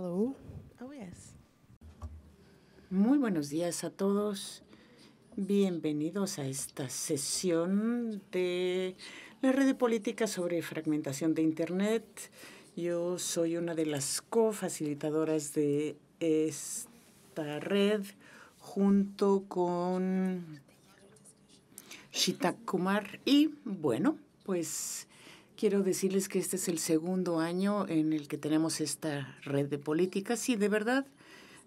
Oh, yes. Muy buenos días a todos. Bienvenidos a esta sesión de la red de política sobre fragmentación de Internet. Yo soy una de las co-facilitadoras de esta red junto con Shita Kumar. Y bueno, pues Quiero decirles que este es el segundo año en el que tenemos esta red de políticas y de verdad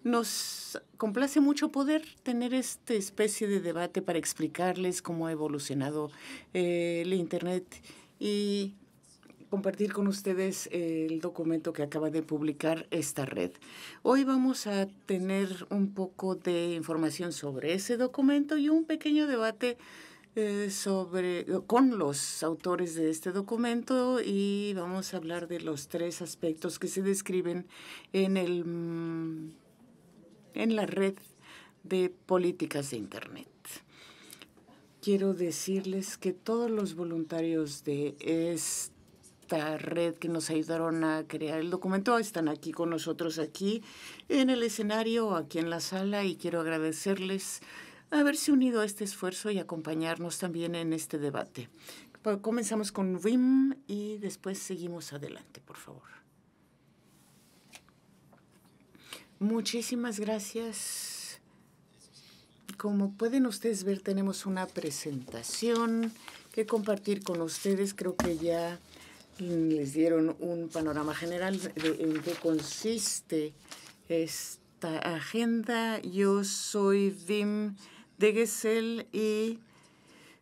nos complace mucho poder tener esta especie de debate para explicarles cómo ha evolucionado eh, el Internet y compartir con ustedes el documento que acaba de publicar esta red. Hoy vamos a tener un poco de información sobre ese documento y un pequeño debate eh, sobre, eh, con los autores de este documento y vamos a hablar de los tres aspectos que se describen en, el, mm, en la red de políticas de Internet. Quiero decirles que todos los voluntarios de esta red que nos ayudaron a crear el documento. Están aquí con nosotros, aquí en el escenario, aquí en la sala, y quiero agradecerles haberse unido a este esfuerzo y acompañarnos también en este debate. Comenzamos con Wim y después seguimos adelante, por favor. Muchísimas gracias. Como pueden ustedes ver, tenemos una presentación que compartir con ustedes. Creo que ya les dieron un panorama general de en qué consiste esta agenda. Yo soy Wim de Gesell y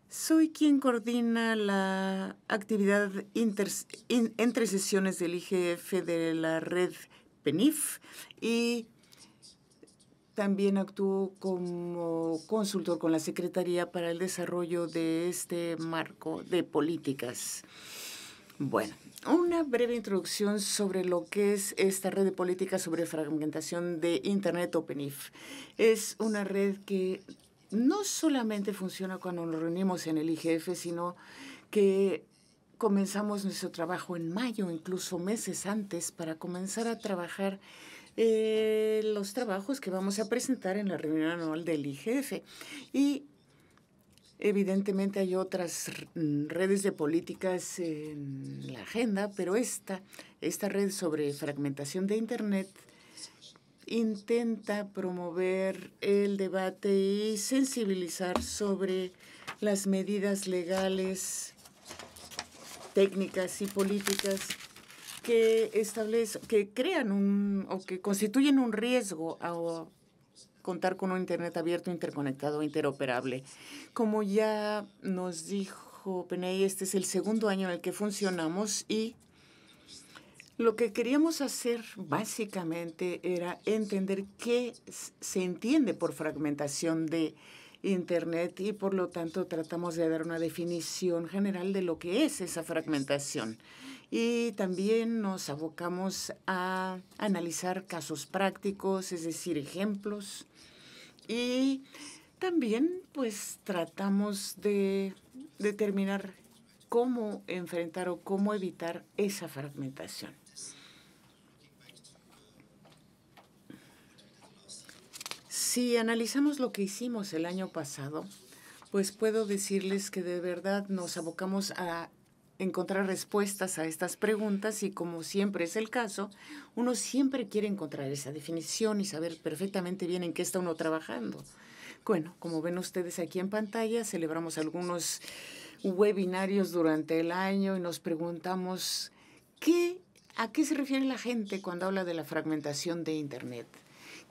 soy quien coordina la actividad entre sesiones del IGF de la red PENIF y también actúo como consultor con la Secretaría para el Desarrollo de este marco de políticas. Bueno, una breve introducción sobre lo que es esta red de políticas sobre fragmentación de Internet OpenIF. Es una red que no solamente funciona cuando nos reunimos en el IGF, sino que comenzamos nuestro trabajo en mayo, incluso meses antes, para comenzar a trabajar eh, los trabajos que vamos a presentar en la reunión anual del IGF. Y evidentemente hay otras redes de políticas en la agenda, pero esta, esta red sobre fragmentación de Internet intenta promover el debate y sensibilizar sobre las medidas legales, técnicas y políticas que establecen, que crean un o que constituyen un riesgo a contar con un Internet abierto, interconectado, interoperable. Como ya nos dijo Peney, este es el segundo año en el que funcionamos y lo que queríamos hacer básicamente era entender qué se entiende por fragmentación de Internet y por lo tanto tratamos de dar una definición general de lo que es esa fragmentación. Y también nos abocamos a analizar casos prácticos, es decir, ejemplos. Y también pues tratamos de determinar cómo enfrentar o cómo evitar esa fragmentación. Si analizamos lo que hicimos el año pasado, pues puedo decirles que de verdad nos abocamos a encontrar respuestas a estas preguntas y como siempre es el caso, uno siempre quiere encontrar esa definición y saber perfectamente bien en qué está uno trabajando. Bueno, como ven ustedes aquí en pantalla, celebramos algunos webinarios durante el año y nos preguntamos qué, a qué se refiere la gente cuando habla de la fragmentación de Internet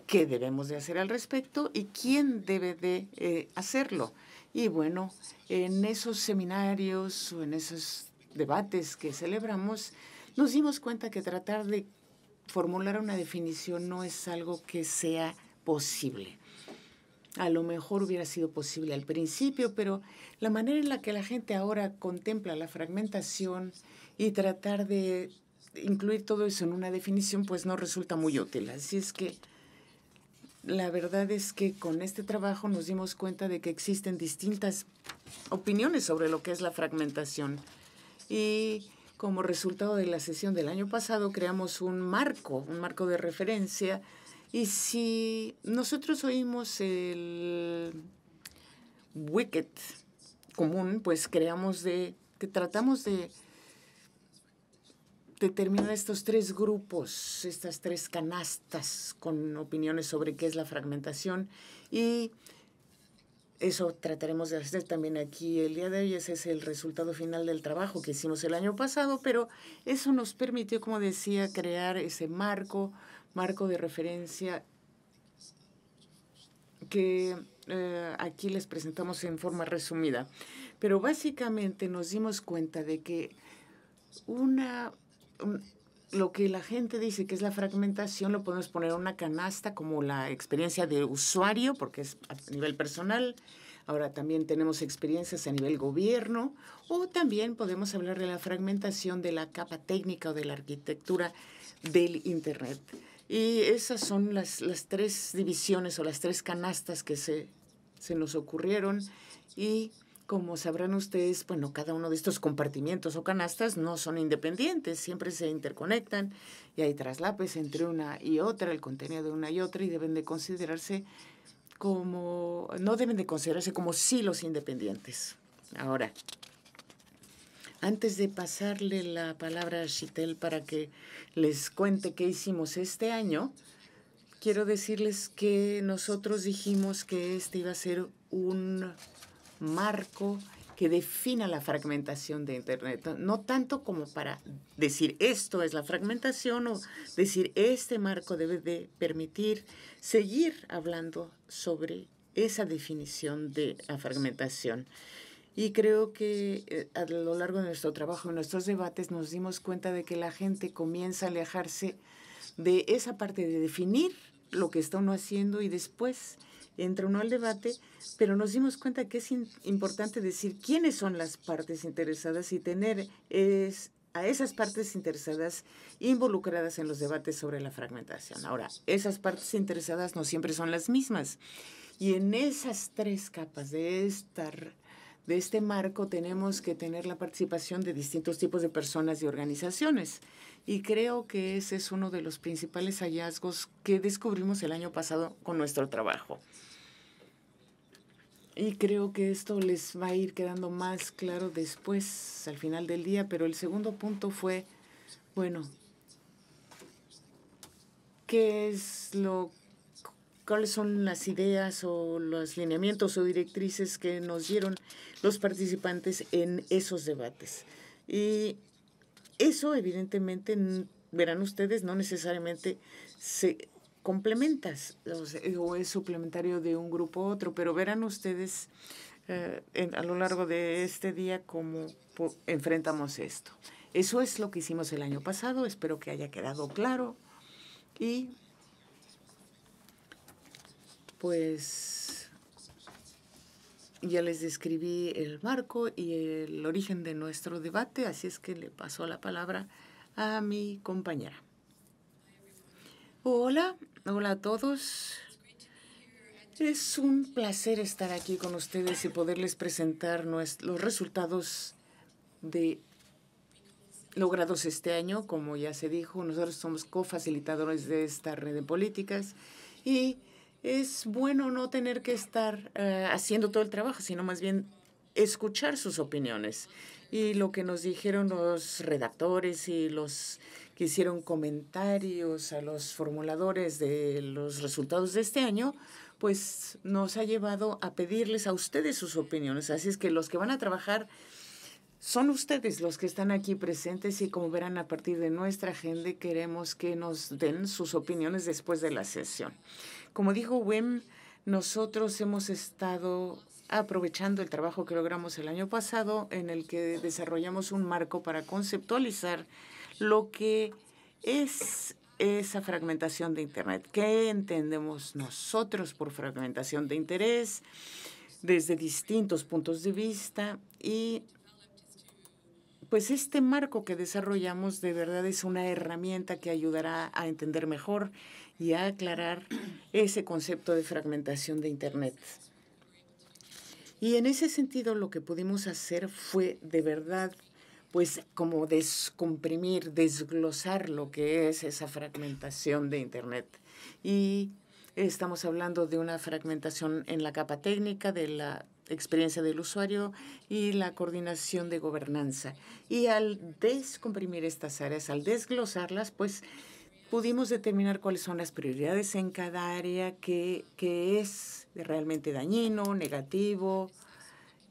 qué debemos de hacer al respecto y quién debe de eh, hacerlo. Y bueno, en esos seminarios o en esos debates que celebramos, nos dimos cuenta que tratar de formular una definición no es algo que sea posible. A lo mejor hubiera sido posible al principio, pero la manera en la que la gente ahora contempla la fragmentación y tratar de incluir todo eso en una definición, pues no resulta muy útil. Así es que la verdad es que con este trabajo nos dimos cuenta de que existen distintas opiniones sobre lo que es la fragmentación. Y como resultado de la sesión del año pasado creamos un marco, un marco de referencia. Y si nosotros oímos el wicked común, pues creamos de, que tratamos de determina estos tres grupos, estas tres canastas con opiniones sobre qué es la fragmentación y eso trataremos de hacer también aquí el día de hoy. Ese es el resultado final del trabajo que hicimos el año pasado, pero eso nos permitió, como decía, crear ese marco, marco de referencia que eh, aquí les presentamos en forma resumida. Pero básicamente nos dimos cuenta de que una Mm, lo que la gente dice que es la fragmentación lo podemos poner en una canasta como la experiencia de usuario, porque es a nivel personal. Ahora también tenemos experiencias a nivel gobierno o también podemos hablar de la fragmentación de la capa técnica o de la arquitectura del Internet. Y esas son las, tres divisiones o las tres canastas que se, se nos ocurrieron y como sabrán ustedes, bueno, cada uno de estos compartimientos o canastas no son independientes, siempre se interconectan y hay traslapes entre una y otra, el contenido de una y otra y deben de considerarse como, no deben de considerarse como silos independientes. Ahora, antes de pasarle la palabra a Chitel para que les cuente qué hicimos este año, quiero decirles que nosotros dijimos que este iba a ser un marco que defina la fragmentación de Internet. No tanto como para decir esto es la fragmentación o decir este marco debe de permitir seguir hablando sobre esa definición de la fragmentación. Y creo que eh, a lo largo de nuestro trabajo, en nuestros debates, nos dimos cuenta de que la gente comienza a alejarse de esa parte de definir lo que está uno haciendo y después entra uno al debate, pero nos dimos cuenta que es importante decir quiénes son las partes interesadas y tener a esas partes interesadas involucradas en los debates sobre la fragmentación. Ahora, esas partes interesadas no siempre son las mismas. Y en esas tres capas de de este marco tenemos que tener la participación de distintos tipos de personas y organizaciones. Y creo que ese es uno de los principales hallazgos que descubrimos el año pasado con nuestro trabajo. Y creo que esto les va a ir quedando más claro después, al final del día, pero el segundo punto fue, bueno, ¿qué es lo cuáles son las ideas o los lineamientos o directrices que nos dieron los participantes en esos debates. Y eso, evidentemente, verán ustedes, no necesariamente se complementas. o es suplementario de un grupo a otro, pero verán ustedes eh, a lo largo de este día cómo enfrentamos esto. Eso es lo que hicimos el año pasado, espero que haya quedado claro. Y pues ya les describí el marco y el origen de nuestro debate, así es que le paso la palabra a mi compañera. Hola, Hola a todos. Es un placer estar aquí con ustedes y poderles presentar los resultados logrados este año. Como ya se dijo, nosotros somos cofacilitadores de esta red de políticas y es bueno no tener que estar eh, haciendo todo el trabajo, sino más bien escuchar sus opiniones y lo que nos dijeron los redactores y los que hicieron comentarios a los formuladores de los resultados de este año, pues nos ha llevado a pedirles a ustedes sus opiniones. Así es que los que van a trabajar son ustedes los que están aquí presentes y como verán a partir de nuestra agenda queremos que nos den sus opiniones después de la sesión. Como dijo Wim, nosotros hemos estado aprovechando el trabajo que logramos el año pasado en el que desarrollamos un marco para conceptualizar lo que es esa fragmentación de Internet. ¿Qué entendemos nosotros por fragmentación de interés desde distintos puntos de vista? Y pues este marco que desarrollamos de verdad es una herramienta que ayudará a entender mejor y a aclarar ese concepto de fragmentación de Internet. Y en ese sentido lo que pudimos hacer fue de verdad pues como descomprimir, desglosar lo que es esa fragmentación de Internet. Y estamos hablando de una fragmentación en la capa técnica de la experiencia del usuario y la coordinación de gobernanza. Y al descomprimir estas áreas, al desglosarlas, pues pudimos determinar cuáles son las prioridades en cada área, qué, es realmente dañino, negativo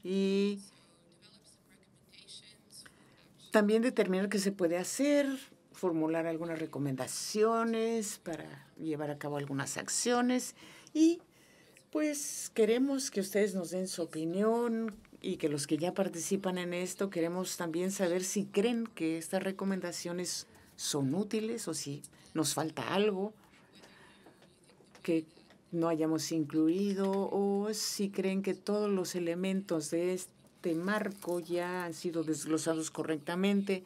y también determinar qué se puede hacer, formular algunas recomendaciones para llevar a cabo algunas acciones y pues queremos que ustedes nos den su opinión y que los que ya participan en esto queremos también saber si creen que estas recomendaciones son útiles o si nos falta algo que no hayamos incluido o si creen que todos los elementos de este este marco ya han sido desglosados correctamente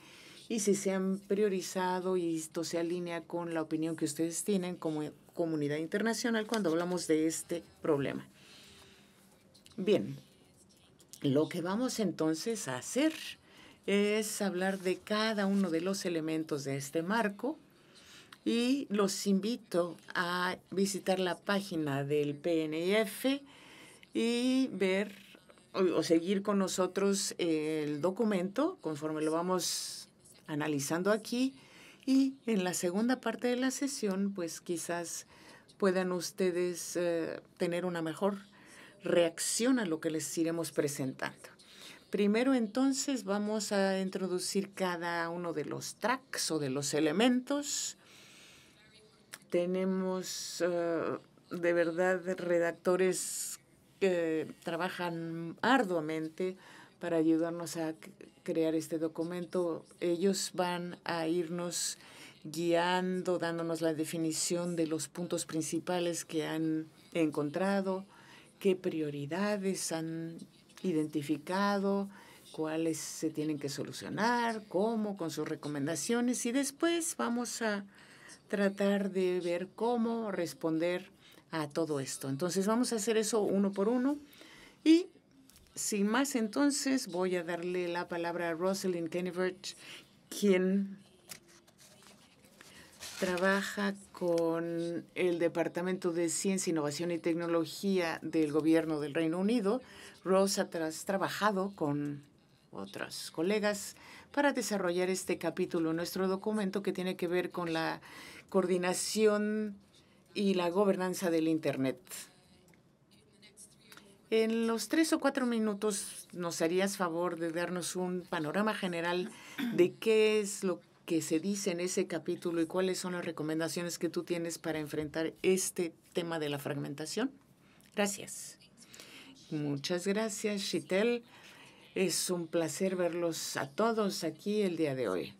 y si se han priorizado y esto se alinea con la opinión que ustedes tienen como comunidad internacional cuando hablamos de este problema. Bien, lo que vamos entonces a hacer es hablar de cada uno de los elementos de este marco y los invito a visitar la página del PNF y ver o seguir con nosotros el documento conforme lo vamos analizando aquí y en la segunda parte de la sesión pues quizás puedan ustedes eh, tener una mejor reacción a lo que les iremos presentando. Primero entonces vamos a introducir cada uno de los tracks o de los elementos. Tenemos eh, de verdad redactores que trabajan arduamente para ayudarnos a crear este documento. Ellos van a irnos guiando, dándonos la definición de los puntos principales que han encontrado, qué prioridades han identificado, cuáles se tienen que solucionar, cómo, con sus recomendaciones y después vamos a tratar de ver cómo responder a todo esto. Entonces vamos a hacer eso uno por uno. Y sin más, entonces voy a darle la palabra a Rosalind Kennebert, quien trabaja con el Departamento de Ciencia, Innovación y Tecnología del Gobierno del Reino Unido. Rosa ha trabajado con otros colegas para desarrollar este capítulo, nuestro documento que tiene que ver con la coordinación y la gobernanza del Internet. En los tres o cuatro minutos, ¿nos harías favor de darnos un panorama general de qué es lo que se dice en ese capítulo y cuáles son las recomendaciones que tú tienes para enfrentar este tema de la fragmentación? Gracias. Muchas gracias, Chitel. Es un placer verlos a todos aquí el día de hoy.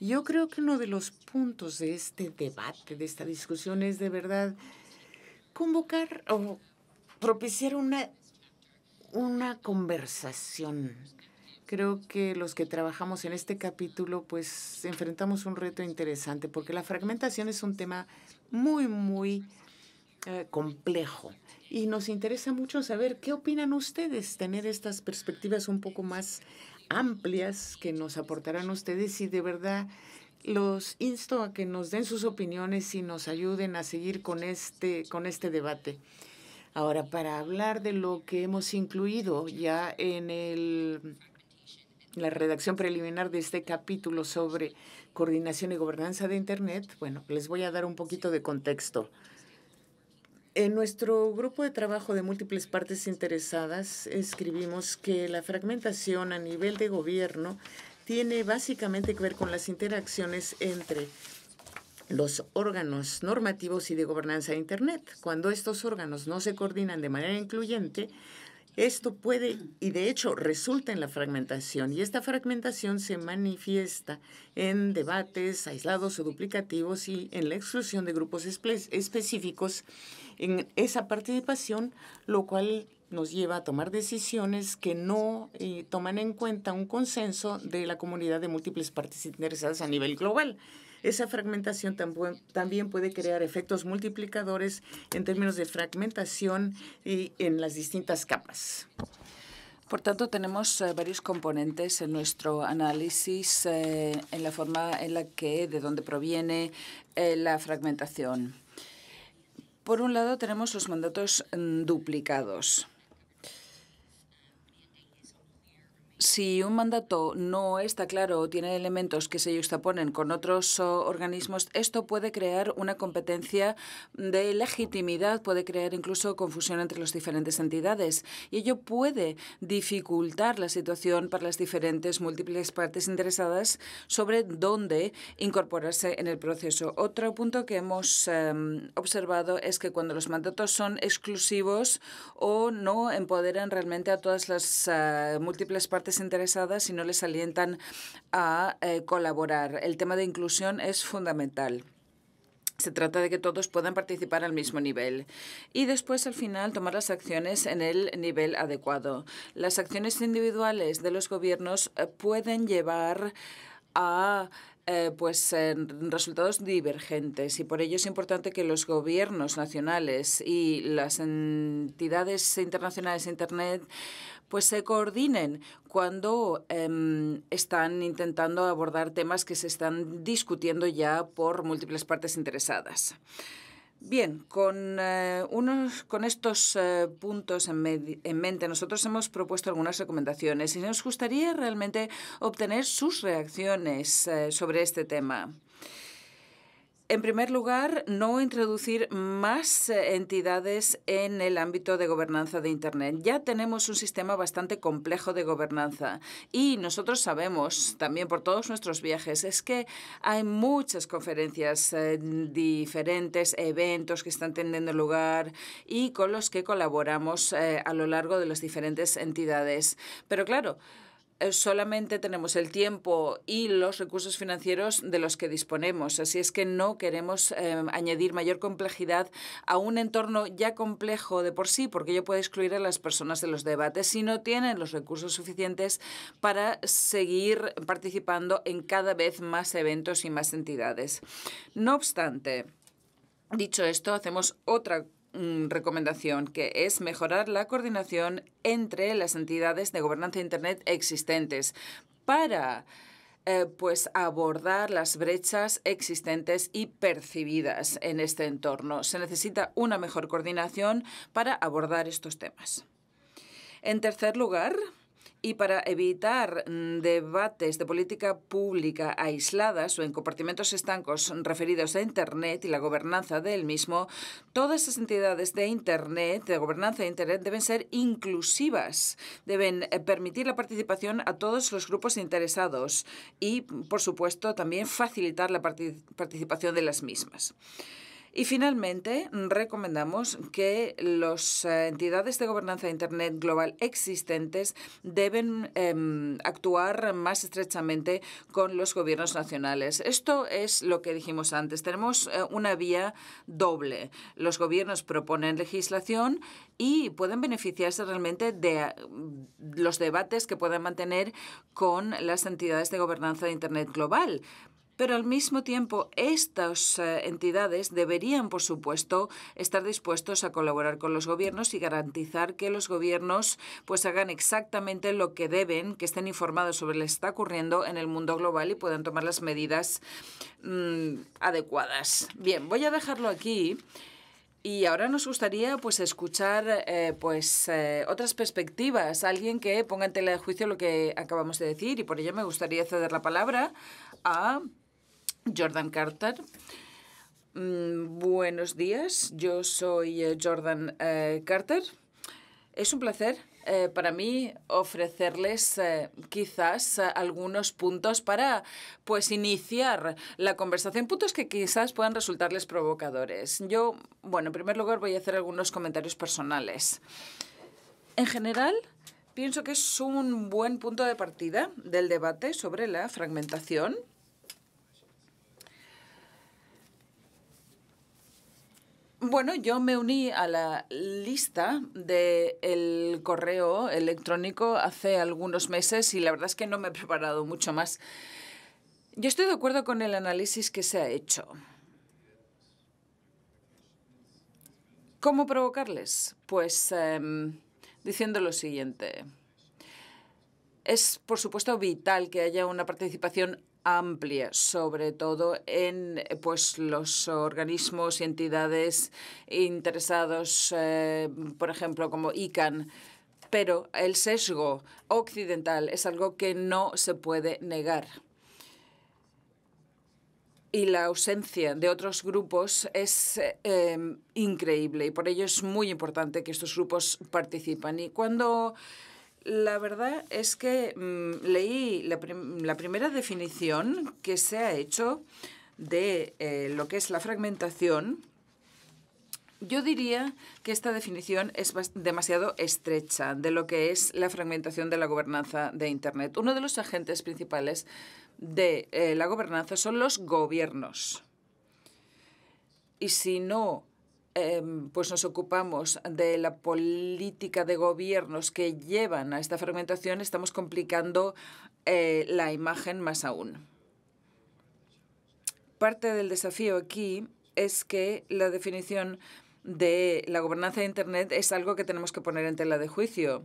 Yo creo que uno de los puntos de este debate, de esta discusión, es de verdad convocar o propiciar una, una conversación. Creo que los que trabajamos en este capítulo, pues enfrentamos un reto interesante, porque la fragmentación es un tema muy, muy eh, complejo. Y nos interesa mucho saber qué opinan ustedes, tener estas perspectivas un poco más amplias que nos aportarán ustedes y de verdad los insto a que nos den sus opiniones y nos ayuden a seguir con este, con este debate. Ahora, para hablar de lo que hemos incluido ya en la redacción preliminar de este capítulo sobre coordinación y gobernanza de Internet, bueno, les voy a dar un poquito de contexto. En nuestro grupo de trabajo de múltiples partes interesadas escribimos que la fragmentación a nivel de gobierno tiene básicamente que ver con las interacciones entre los órganos normativos y de gobernanza de Internet. Cuando estos órganos no se coordinan de manera incluyente, esto puede, y de hecho resulta en la fragmentación, y esta fragmentación se manifiesta en debates aislados o duplicativos y en la exclusión de grupos específicos en esa participación, lo cual nos lleva a tomar decisiones que no eh, toman en cuenta un consenso de la comunidad de múltiples partes interesadas a nivel global. Esa fragmentación también puede crear efectos multiplicadores en términos de fragmentación y en las distintas capas. Por tanto, tenemos eh, varios componentes en nuestro análisis eh, en la forma en la que, de dónde proviene eh, la fragmentación. Por un lado, tenemos los mandatos mm, duplicados. Si un mandato no está claro o tiene elementos que se juxtaponen con otros organismos, esto puede crear una competencia de legitimidad, puede crear incluso confusión entre las diferentes entidades y ello puede dificultar la situación para las diferentes múltiples partes interesadas sobre dónde incorporarse en el proceso. Otro punto que hemos em, observado es que cuando los mandatos son exclusivos o no empoderan realmente a todas las eh, múltiples partes interesadas y no les alientan a eh, colaborar. El tema de inclusión es fundamental. Se trata de que todos puedan participar al mismo nivel y después al final tomar las acciones en el nivel adecuado. Las acciones individuales de los gobiernos eh, pueden llevar a eh, pues resultados divergentes y por ello es importante que los gobiernos nacionales y las entidades internacionales de internet pues se coordinen cuando em, están intentando abordar temas que se están discutiendo ya por múltiples partes interesadas. Bien, con, eh, estos eh, puntos en, mente, nosotros hemos propuesto algunas recomendaciones y nos gustaría realmente obtener sus reacciones eh, sobre este tema. En primer lugar, no introducir más eh, entidades en el ámbito de gobernanza de Internet. Ya tenemos un sistema bastante complejo de gobernanza y nosotros sabemos, también por todos nuestros viajes, es que hay muchas conferencias eh, diferentes, eventos que están teniendo lugar y con los que colaboramos eh, a lo largo de las diferentes entidades. Pero claro, eh, solamente tenemos el tiempo y los recursos financieros de los que disponemos. Así es que no queremos em, añadir mayor complejidad a un entorno ya complejo de por sí, porque ello puede excluir a las personas de los debates si no tienen los recursos suficientes para seguir participando en cada vez más eventos y más entidades. No obstante, Dicho esto, hacemos otra Mm, recomendación, que es mejorar la coordinación entre las entidades de gobernanza de Internet existentes para eh, pues abordar las brechas existentes y percibidas en este entorno. Se necesita una mejor coordinación para abordar estos temas. En tercer lugar, y para evitar mm, debates de política pública aisladas o en compartimentos estancos referidos a Internet y la gobernanza del mismo, todas las entidades de Internet, de gobernanza de Internet, deben ser inclusivas, deben eh, permitir la participación a todos los grupos interesados y, por supuesto, también facilitar la participación de las mismas. Y finalmente, recomendamos que las eh, entidades de gobernanza de Internet global existentes deben em, actuar más estrechamente con los gobiernos nacionales. Esto es lo que dijimos antes. Tenemos eh, una vía doble. Los gobiernos proponen legislación y pueden beneficiarse realmente de mm, los debates que puedan mantener con las entidades de gobernanza de Internet global pero al mismo tiempo estas eh, entidades deberían, por supuesto, estar dispuestos a colaborar con los gobiernos y garantizar que los gobiernos pues hagan exactamente lo que deben, que estén informados sobre lo que está ocurriendo en el mundo global y puedan tomar las medidas mm, adecuadas. Bien, voy a dejarlo aquí. Y ahora nos gustaría pues escuchar eh, pues eh, otras perspectivas, alguien que ponga en tela de juicio lo que acabamos de decir y por ello me gustaría ceder la palabra a Jordan Carter. Mm, buenos días, yo soy eh, Jordan eh, Carter. Es un placer eh, para mí ofrecerles quizás algunos puntos para pues iniciar la conversación, puntos que quizás puedan resultarles provocadores. Yo, bueno, en primer lugar voy a hacer algunos comentarios personales. En general, pienso que es un buen punto de partida del debate sobre la fragmentación Bueno, yo me uní a la lista del correo electrónico hace algunos meses y la verdad es que no me he preparado mucho más. Yo estoy de acuerdo con el análisis que se ha hecho. ¿Cómo provocarles? Pues em, diciendo lo siguiente. Es, por supuesto, vital que haya una participación amplia, sobre todo en eh, pues, los organismos y entidades interesados, eh, por ejemplo, como ICANN. Pero el sesgo occidental es algo que no se puede negar y la ausencia de otros grupos es eh, em, increíble y por ello es muy importante que estos grupos participen. Y cuando la verdad es que mm, leí la, primera definición que se ha hecho de eh, lo que es la fragmentación. Yo diría que esta definición es demasiado estrecha de lo que es la fragmentación de la gobernanza de Internet. Uno de los agentes principales de eh, la gobernanza son los gobiernos. Y si no Em, pues nos ocupamos de la política de gobiernos que llevan a esta fragmentación, estamos complicando eh, la imagen más aún. Parte del desafío aquí es que la definición de la gobernanza de Internet es algo que tenemos que poner en tela de juicio.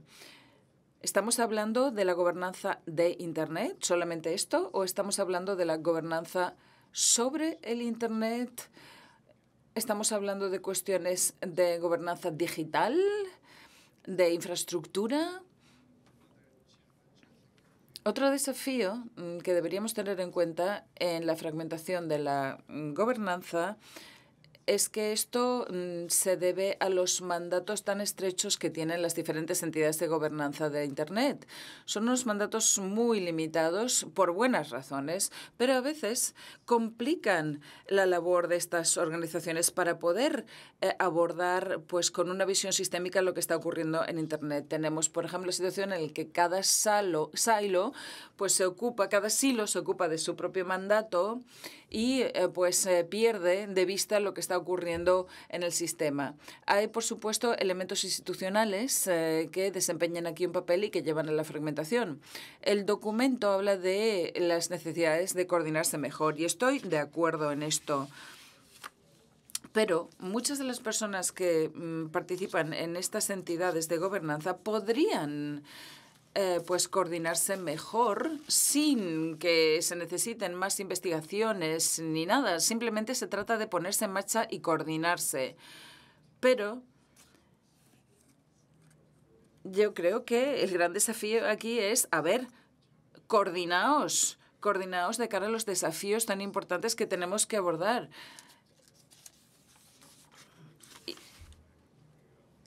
¿Estamos hablando de la gobernanza de Internet, solamente esto, o estamos hablando de la gobernanza sobre el Internet? Estamos hablando de cuestiones de gobernanza digital, de infraestructura. Otro desafío mm, que deberíamos tener en cuenta en la fragmentación de la mm, gobernanza es que esto mm, se debe a los mandatos tan estrechos que tienen las diferentes entidades de gobernanza de Internet. Son unos mandatos muy limitados por buenas razones, pero a veces complican la labor de estas organizaciones para poder eh, abordar pues, con una visión sistémica lo que está ocurriendo en Internet. Tenemos, por ejemplo, la situación en la que cada silo, silo pues, se ocupa, cada silo se ocupa de su propio mandato y eh, pues pierde de vista lo que está ocurriendo en el sistema. Hay, por supuesto, elementos institucionales eh, que desempeñan aquí un papel y que llevan a la fragmentación. El documento habla de las necesidades de coordinarse mejor y estoy de acuerdo en esto pero muchas de las personas que mm, participan en estas entidades de gobernanza podrían eh, pues coordinarse mejor sin que se necesiten más investigaciones ni nada. Simplemente se trata de ponerse en marcha y coordinarse. Pero yo creo que el gran desafío aquí es, a ver, coordinaos, coordinaos de cara a los desafíos tan importantes que tenemos que abordar.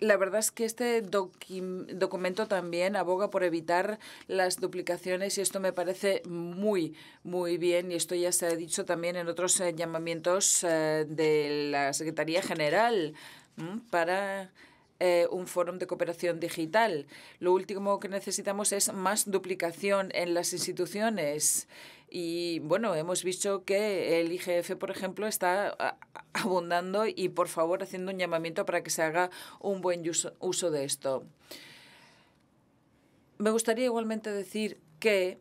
la verdad es que este documento también aboga por evitar las duplicaciones y esto me parece muy, muy bien. Y esto ya se ha dicho también en otros eh, llamamientos eh, de la Secretaría General para eh, un foro de cooperación digital. Lo último que necesitamos es más duplicación en las instituciones. Y bueno, hemos visto que el IGF, por ejemplo, está abundando y por favor haciendo un llamamiento para que se haga un buen uso de esto. Me gustaría igualmente decir que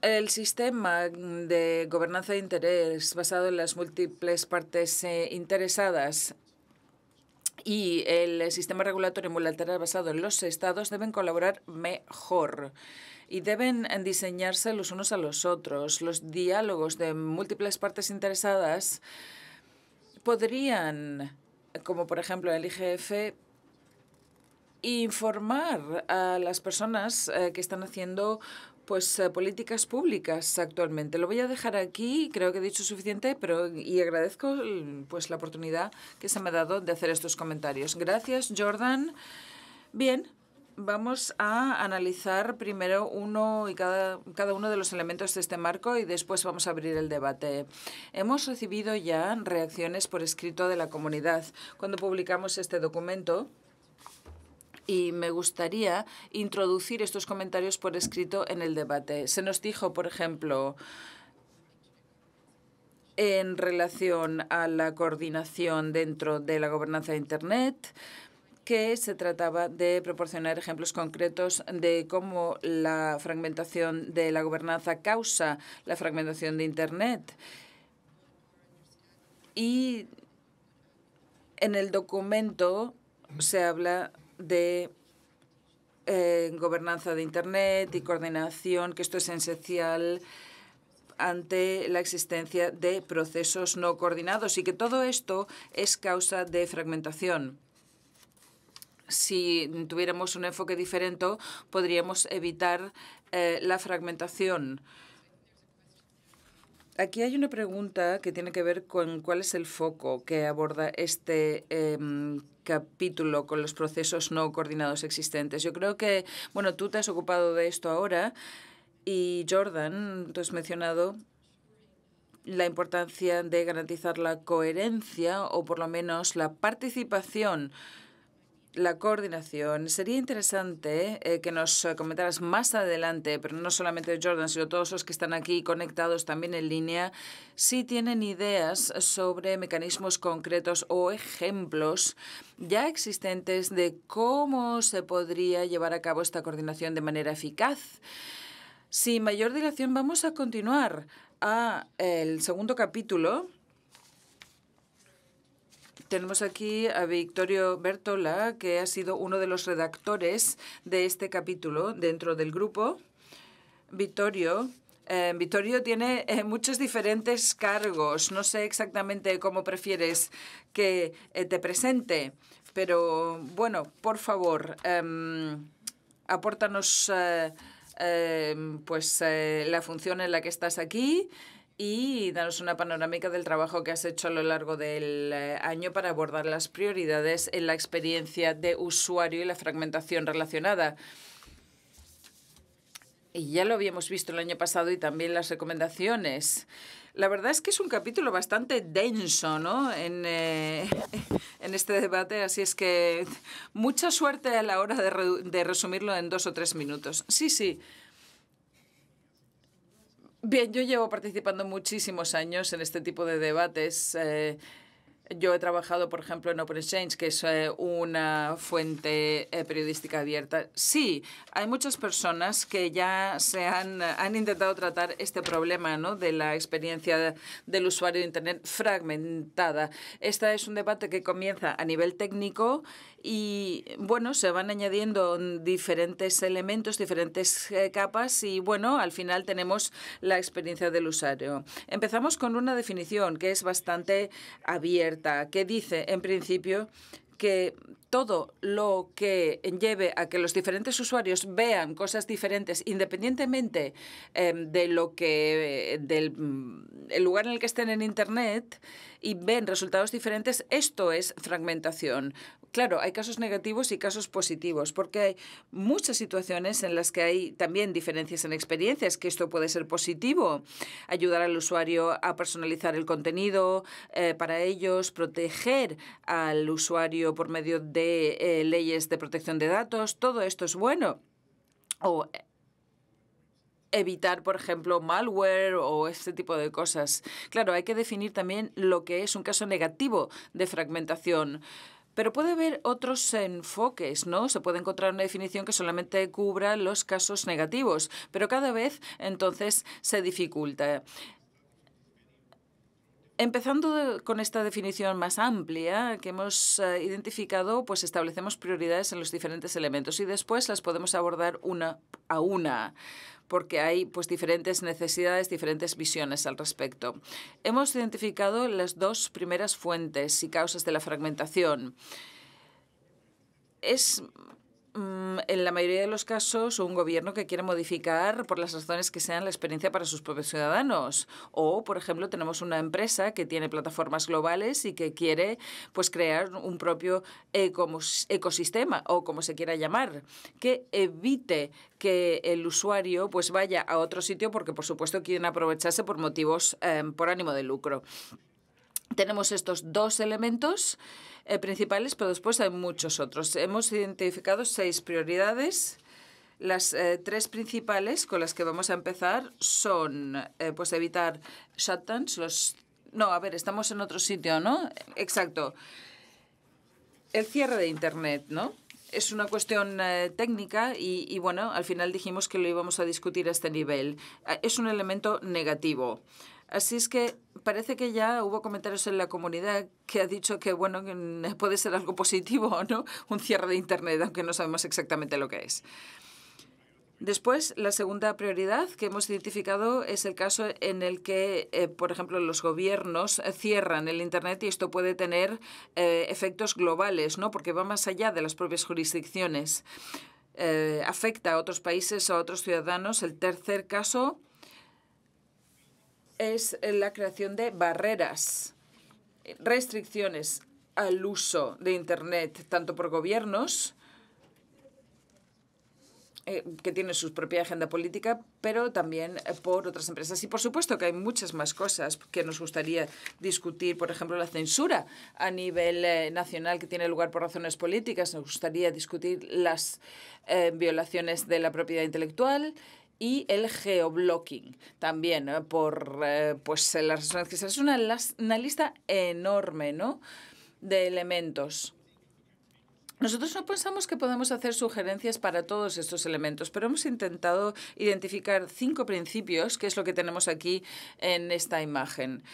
El sistema de gobernanza de interés basado en las múltiples partes eh, interesadas y el sistema regulatorio multilateral basado en los estados deben colaborar mejor y deben diseñarse los unos a los otros. Los diálogos de múltiples partes interesadas podrían, como por ejemplo el IGF, informar a las personas eh, que están haciendo pues eh, políticas públicas actualmente. Lo voy a dejar aquí, creo que he dicho suficiente, pero y agradezco mm, pues la oportunidad que se me ha dado de hacer estos comentarios. Gracias, Jordan. Bien, vamos a analizar primero uno y cada, cada uno de los elementos de este marco y después vamos a abrir el debate. Hemos recibido ya reacciones por escrito de la comunidad. Cuando publicamos este documento, y me gustaría introducir estos comentarios por escrito en el debate. Se nos dijo, por ejemplo, en relación a la coordinación dentro de la gobernanza de Internet, que se trataba de proporcionar ejemplos concretos de cómo la fragmentación de la gobernanza causa la fragmentación de Internet. Y en el documento se habla de eh, gobernanza de Internet y coordinación, que esto es esencial ante la existencia de procesos no coordinados y que todo esto es causa de fragmentación. Si tuviéramos un enfoque diferente, podríamos evitar eh, la fragmentación. Aquí hay una pregunta que tiene que ver con cuál es el foco que aborda este em, capítulo con los procesos no coordinados existentes. Yo creo que, bueno, tú te has ocupado de esto ahora y Jordan, tú has mencionado la importancia de garantizar la coherencia o por lo menos la participación la coordinación. Sería interesante eh, que nos eh, comentaras más adelante, pero no solamente Jordan, sino todos los que están aquí conectados también en línea, si tienen ideas sobre mecanismos concretos o ejemplos ya existentes de cómo se podría llevar a cabo esta coordinación de manera eficaz. Sin mayor dilación, vamos a continuar a ah, el segundo capítulo tenemos aquí a Victorio Bertola, que ha sido uno de los redactores de este capítulo dentro del grupo. Victorio eh, tiene eh, muchos diferentes cargos. No sé exactamente cómo prefieres que eh, te presente, pero bueno, por favor, em, apórtanos eh, em, pues la función en la que estás aquí y danos una panorámica del trabajo que has hecho a lo largo del eh, año para abordar las prioridades en la experiencia de usuario y la fragmentación relacionada. Y ya lo habíamos visto el año pasado y también las recomendaciones. La verdad es que es un capítulo bastante denso, ¿no? En, eh, este debate, así es que mucha suerte a la hora de, de resumirlo en dos o tres minutos. Sí, sí, Bien, yo llevo participando muchísimos años en este tipo de debates. Eh, yo he trabajado, por ejemplo, en Open Exchange, que es eh, una fuente eh, periodística abierta. Sí, hay muchas personas que ya se han, intentado tratar este problema de la experiencia del usuario de Internet fragmentada. Este es un debate que comienza a nivel técnico y bueno, se van añadiendo diferentes elementos, diferentes eh, capas y bueno, al final tenemos la experiencia del usuario. Empezamos con una definición que es bastante abierta, que dice en principio que todo lo que lleve a que los diferentes usuarios vean cosas diferentes, independientemente em, de lo que del mm, lugar en el que estén en Internet, y ven resultados diferentes, esto es fragmentación. Claro, hay casos negativos y casos positivos, porque hay muchas situaciones en las que hay también diferencias en experiencias, que esto puede ser positivo, ayudar al usuario a personalizar el contenido eh, para ellos, proteger al usuario por medio de eh, leyes de protección de datos, todo esto es bueno o evitar, por ejemplo, malware o este tipo de cosas. Claro, hay que definir también lo que es un caso negativo de fragmentación. Pero puede haber otros enfoques, ¿no? Se puede encontrar una definición que solamente cubra los casos negativos, pero cada vez entonces se dificulta. Empezando con esta definición más amplia que hemos eh, identificado, pues establecemos prioridades en los diferentes elementos y después las podemos abordar una a una porque hay pues diferentes necesidades, diferentes visiones al respecto. Hemos identificado las dos primeras fuentes y causas de la fragmentación. Es Mm, en la mayoría de los casos un gobierno que quiere modificar por las razones que sean la experiencia para sus propios ciudadanos. O, por ejemplo, tenemos una empresa que tiene plataformas globales y que quiere pues, crear un propio ecosistema o como se quiera llamar, que evite que el usuario pues, vaya a otro sitio porque, por supuesto, quieren aprovecharse por motivos, eh, por ánimo de lucro tenemos estos dos elementos eh, principales, pero después hay muchos otros. Hemos identificado seis prioridades. Las eh, tres principales con las que vamos a empezar son eh, pues evitar shutdowns, los no, a ver, estamos en otro sitio, ¿no? Exacto. El cierre de internet, ¿no? Es una cuestión técnica y, y, bueno, al final dijimos que lo íbamos a discutir a este nivel. Es un elemento negativo. Así es que parece que ya hubo comentarios en la comunidad que ha dicho que bueno puede ser algo positivo o no un cierre de Internet, aunque no sabemos exactamente lo que es. Después, la segunda prioridad que hemos identificado es el caso en el que, eh, por ejemplo, los gobiernos cierran el Internet y esto puede tener eh, efectos globales, ¿no? porque va más allá de las propias jurisdicciones. Eh, afecta a otros países, a otros ciudadanos. El tercer caso es eh, la creación de barreras, restricciones al uso de Internet, tanto por gobiernos, eh, que tienen su propia agenda política, pero también eh, por otras empresas. Y por supuesto que hay muchas más cosas que nos gustaría discutir, por ejemplo, la censura a nivel nacional que tiene lugar por razones políticas, nos gustaría discutir las violaciones de la propiedad intelectual, y el geoblocking también por eh, pues eh, las razones que es una, una lista enorme de elementos. Nosotros no pensamos que podemos hacer sugerencias para todos estos elementos, pero hemos intentado identificar cinco principios, que es lo que tenemos aquí en esta imagen.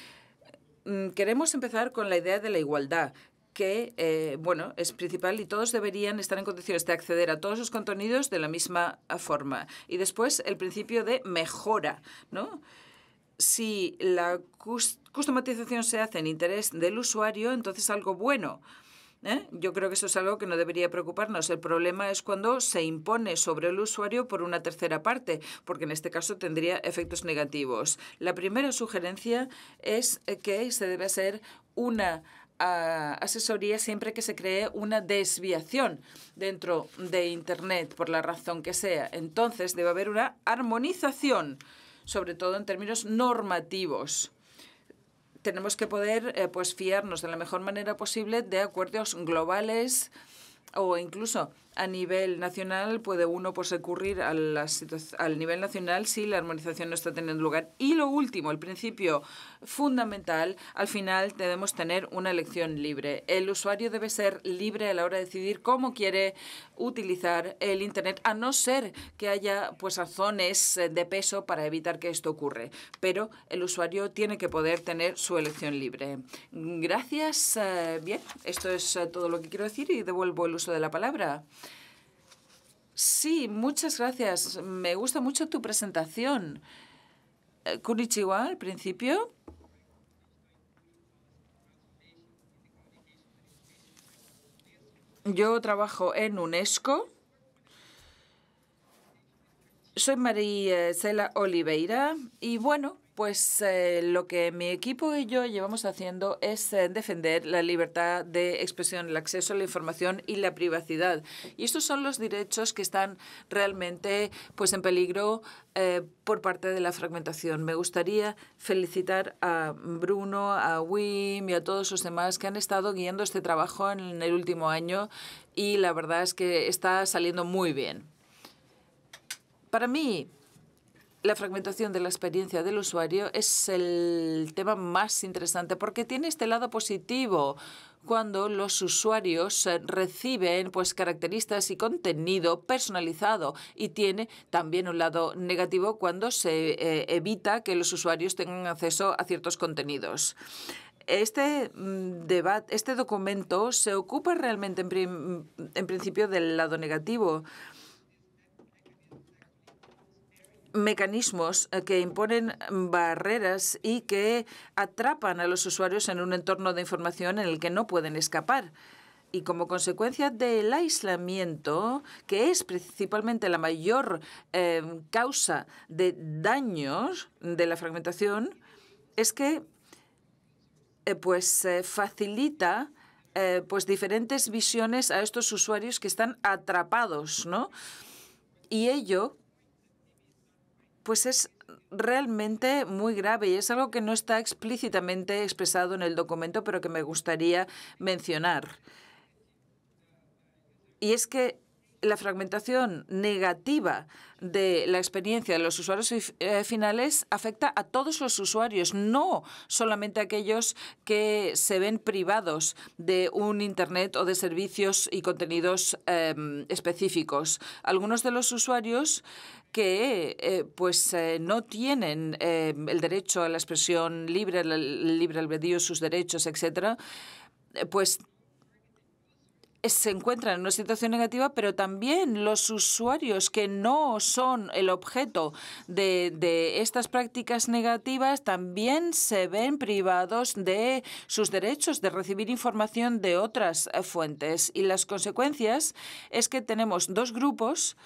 Mm, queremos empezar con la idea de la igualdad, que, eh, bueno, es principal y todos deberían estar en condiciones de acceder a todos los contenidos de la misma forma. Y después el principio de mejora, ¿no? Si la customización se hace en interés del usuario, entonces algo bueno. ¿eh? Yo creo que eso es algo que no debería preocuparnos. El problema es cuando se impone sobre el usuario por una tercera parte, porque en este caso tendría efectos negativos. La primera sugerencia es eh, que se debe hacer una a, asesoría siempre que se cree una desviación dentro de Internet, por la razón que sea. Entonces debe haber una armonización, sobre todo en términos normativos tenemos que poder eh, pues fiarnos de la mejor manera posible de acuerdos globales o incluso a nivel nacional puede uno pues, recurrir a la al nivel nacional si la armonización no está teniendo lugar. Y lo último, el principio fundamental, al final debemos tener una elección libre. El usuario debe ser libre a la hora de decidir cómo quiere utilizar el Internet, a no ser que haya pues razones eh, de peso para evitar que esto ocurra. Pero el usuario tiene que poder tener su elección libre. Gracias. Eh, bien, esto es eh, todo lo que quiero decir y devuelvo el uso de la palabra. Sí, muchas gracias. Me gusta mucho tu presentación. Eh, Kunichiwa, al principio. Yo trabajo en UNESCO. Soy María Cela Oliveira y bueno, pues eh, lo que mi equipo y yo llevamos haciendo es eh, defender la libertad de expresión, el acceso a la información y la privacidad. Y estos son los derechos que están realmente pues, en peligro eh, por parte de la fragmentación. Me gustaría felicitar a Bruno, a Wim y a todos los demás que han estado guiando este trabajo en el último año y la verdad es que está saliendo muy bien. Para mí, la fragmentación de la experiencia del usuario es el tema más interesante porque tiene este lado positivo cuando los usuarios eh, reciben pues características y contenido personalizado y tiene también un lado negativo cuando se eh, evita que los usuarios tengan acceso a ciertos contenidos. Este mm, debate, este documento se ocupa realmente en principio del lado negativo mecanismos eh, que imponen mm, barreras y que atrapan a los usuarios en un entorno de información en el que no pueden escapar. Y como consecuencia del aislamiento, que es principalmente la mayor eh, causa de daños de la fragmentación, es que eh, pues, facilita pues, diferentes visiones a estos usuarios que están atrapados, ¿no? Y ello pues es realmente muy grave y es algo que no está explícitamente expresado en el documento, pero que me gustaría mencionar. Y es que la fragmentación negativa de la experiencia de los usuarios eh, finales afecta a todos los usuarios, no solamente a aquellos que se ven privados de un Internet o de servicios y contenidos em, específicos. Algunos de los usuarios que eh, pues eh, no tienen eh, el derecho a la expresión libre, el libre albedrío, sus derechos, etcétera, pues se encuentran en una situación negativa, pero también los usuarios que no son el objeto de, de, estas prácticas negativas también se ven privados de sus derechos de recibir información de otras fuentes. Y las consecuencias es que tenemos dos grupos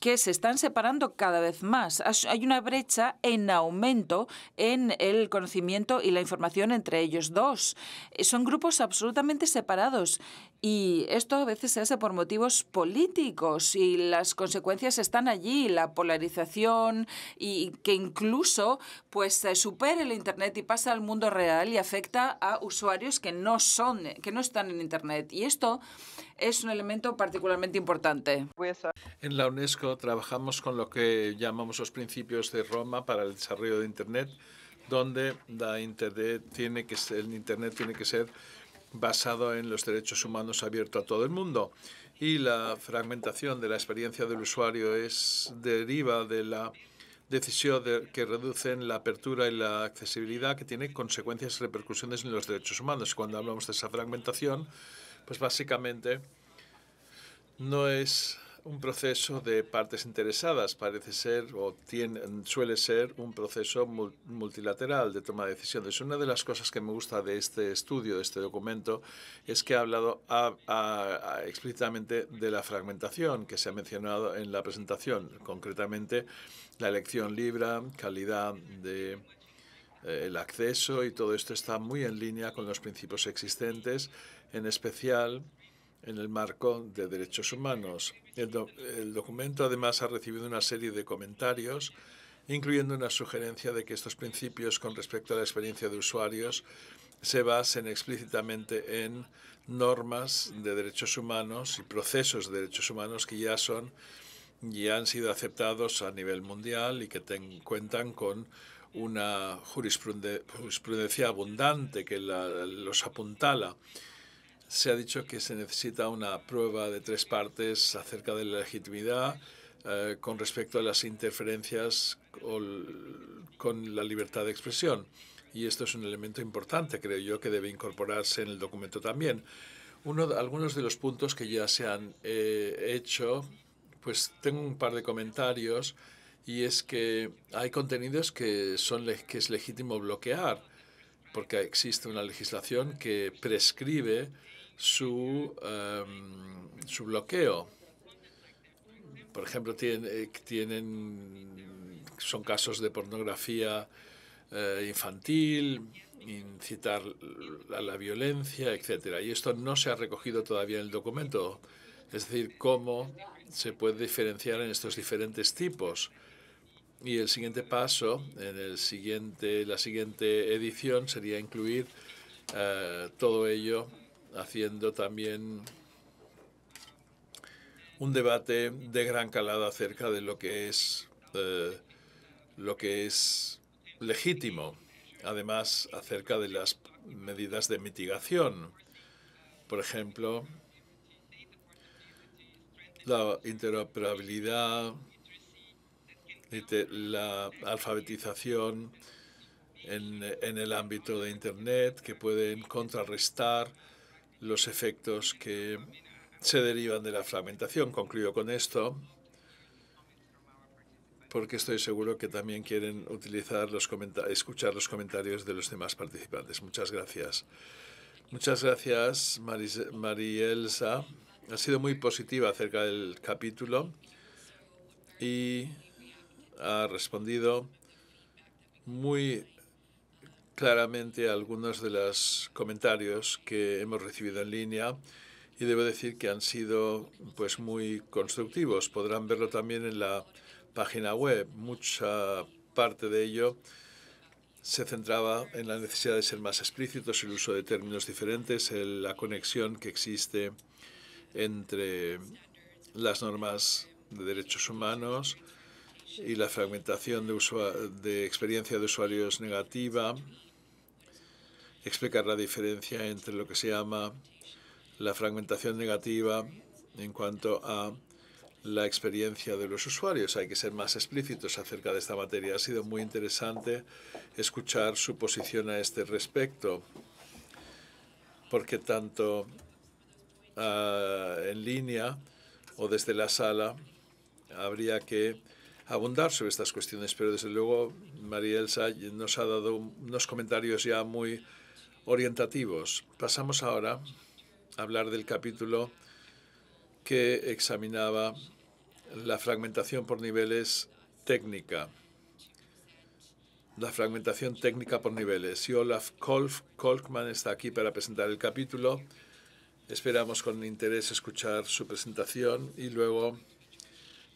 que se están separando cada vez más. Hay una brecha en aumento en el conocimiento y la información entre ellos dos. Eh, son grupos absolutamente separados y esto a veces se hace por motivos políticos y las consecuencias están allí, la polarización y que incluso pues se supere el Internet y pasa al mundo real y afecta a usuarios que no son, que no están en Internet. Y esto es un elemento particularmente importante. En la UNESCO trabajamos con lo que llamamos los principios de Roma para el desarrollo de Internet, donde la Internet tiene que ser, el Internet tiene que ser basado en los derechos humanos abierto a todo el mundo. Y la fragmentación de la experiencia del usuario es deriva de la decisión de, que reducen la apertura y la accesibilidad que tiene consecuencias y repercusiones en los derechos humanos. Cuando hablamos de esa fragmentación, pues básicamente no es un proceso de partes interesadas. Parece ser o tiene, suele ser un proceso multilateral de toma de decisiones. Una de las cosas que me gusta de este estudio, de este documento, es que ha hablado explícitamente de la fragmentación que se ha mencionado en la presentación, concretamente la elección libre, calidad de eh, el acceso y todo esto está muy en línea con los principios existentes, en especial en el marco de derechos humanos. El, documento además ha recibido una serie de comentarios, incluyendo una sugerencia de que estos principios con respecto a la experiencia de usuarios se basen explícitamente en normas de derechos humanos y procesos de derechos humanos que ya son y han sido aceptados a nivel mundial y que cuentan con una jurisprudencia abundante que los apuntala se ha dicho que se necesita una prueba de tres partes acerca de la legitimidad eh, con respecto a las interferencias con, la libertad de expresión. Y esto es un elemento importante, creo yo, que debe incorporarse en el documento también. Uno, algunos de los puntos que ya se han eh, hecho, pues tengo un par de comentarios y es que hay contenidos que, son, que es legítimo bloquear porque existe una legislación que prescribe Em, su, bloqueo. Por ejemplo, eh, tienen, son casos de pornografía eh, infantil, incitar a la violencia, etcétera. Y esto no se ha recogido todavía en el documento. Es decir, cómo se puede diferenciar en estos diferentes tipos. Y el siguiente paso, en el siguiente, la siguiente edición, sería incluir eh, todo ello haciendo también un debate de gran calado acerca de lo que es eh, lo que es legítimo, además acerca de las medidas de mitigación. Por ejemplo, la interoperabilidad, la alfabetización en, en el ámbito de Internet que pueden contrarrestar los efectos que se derivan de la fragmentación. Concluyo con esto porque estoy seguro que también quieren utilizar los escuchar los comentarios de los demás participantes. Muchas gracias. Muchas gracias, María Elsa Ha sido muy positiva acerca del capítulo y ha respondido muy claramente algunos de los comentarios que hemos recibido en línea y debo decir que han sido pues muy constructivos. Podrán verlo también en la página web. Mucha parte de ello se centraba en la necesidad de ser más explícitos, el uso de términos diferentes, la conexión que existe entre las normas de derechos humanos y la fragmentación de experiencia de usuarios negativa, explicar la diferencia entre lo que se llama la fragmentación negativa en cuanto a la experiencia de los usuarios. Hay que ser más explícitos acerca de esta materia. Ha sido muy interesante escuchar su posición a este respecto, porque tanto ah, en línea o desde la sala habría que abundar sobre estas cuestiones, pero desde luego María Elsa nos ha dado unos comentarios ya muy orientativos. Pasamos ahora a hablar del capítulo que examinaba la fragmentación por niveles técnica. La fragmentación técnica por niveles. Y Olaf Kolkman está aquí para presentar el capítulo. Esperamos con interés escuchar su presentación y luego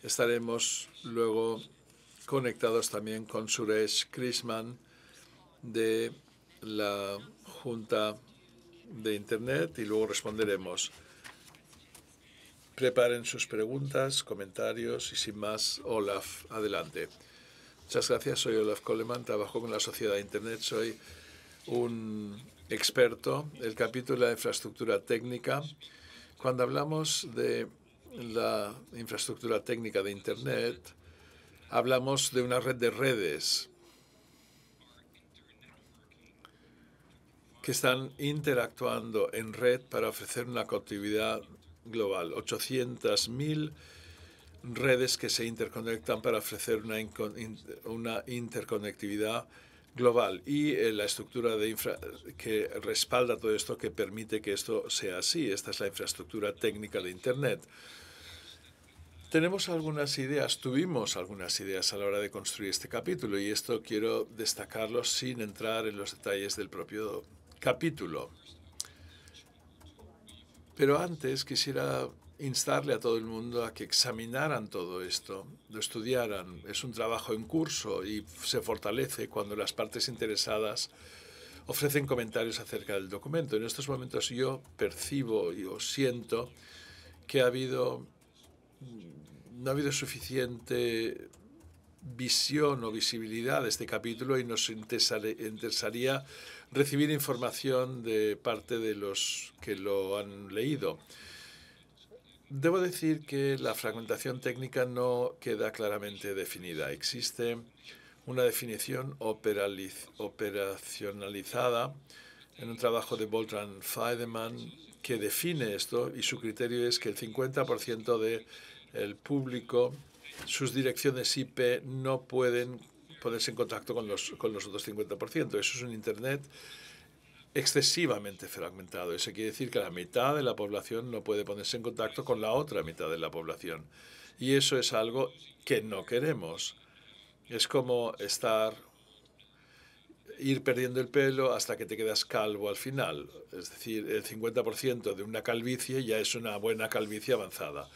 estaremos luego conectados también con Suresh Krishman de la de Internet y luego responderemos. Preparen sus preguntas, comentarios y sin más, Olaf, adelante. Muchas gracias, soy Olaf Coleman, trabajo con la sociedad de Internet, soy un experto. El capítulo de la infraestructura técnica. Cuando hablamos de la infraestructura técnica de Internet, hablamos de una red de redes que están interactuando en red para ofrecer una conectividad global. 800.000 redes que se interconectan para ofrecer una, interconectividad global y eh, la estructura de infra que respalda todo esto, que permite que esto sea así. Esta es la infraestructura técnica de Internet. Tenemos algunas ideas, tuvimos algunas ideas a la hora de construir este capítulo y esto quiero destacarlo sin entrar en los detalles del propio capítulo. Pero antes quisiera instarle a todo el mundo a que examinaran todo esto, lo estudiaran. Es un trabajo en curso y se fortalece cuando las partes interesadas ofrecen comentarios acerca del documento. En estos momentos yo percibo y siento que ha habido mm, no ha habido suficiente visión o visibilidad de este capítulo y nos interesaría recibir información de parte de los que lo han leído. Debo decir que la fragmentación técnica no queda claramente definida. Existe una definición operacionalizada en un trabajo de Boltran Feidemann que define esto y su criterio es que el 50% del de público, sus direcciones IP no pueden ponerse en contacto con los, con los otros 50%. Eso es un Internet excesivamente fragmentado. Eso quiere decir que la mitad de la población no puede ponerse en contacto con la otra mitad de la población. Y eso es algo que no queremos. Es como estar, ir perdiendo el pelo hasta que te quedas calvo al final. Es decir, el 50% de una calvicie ya es una buena calvicie avanzada.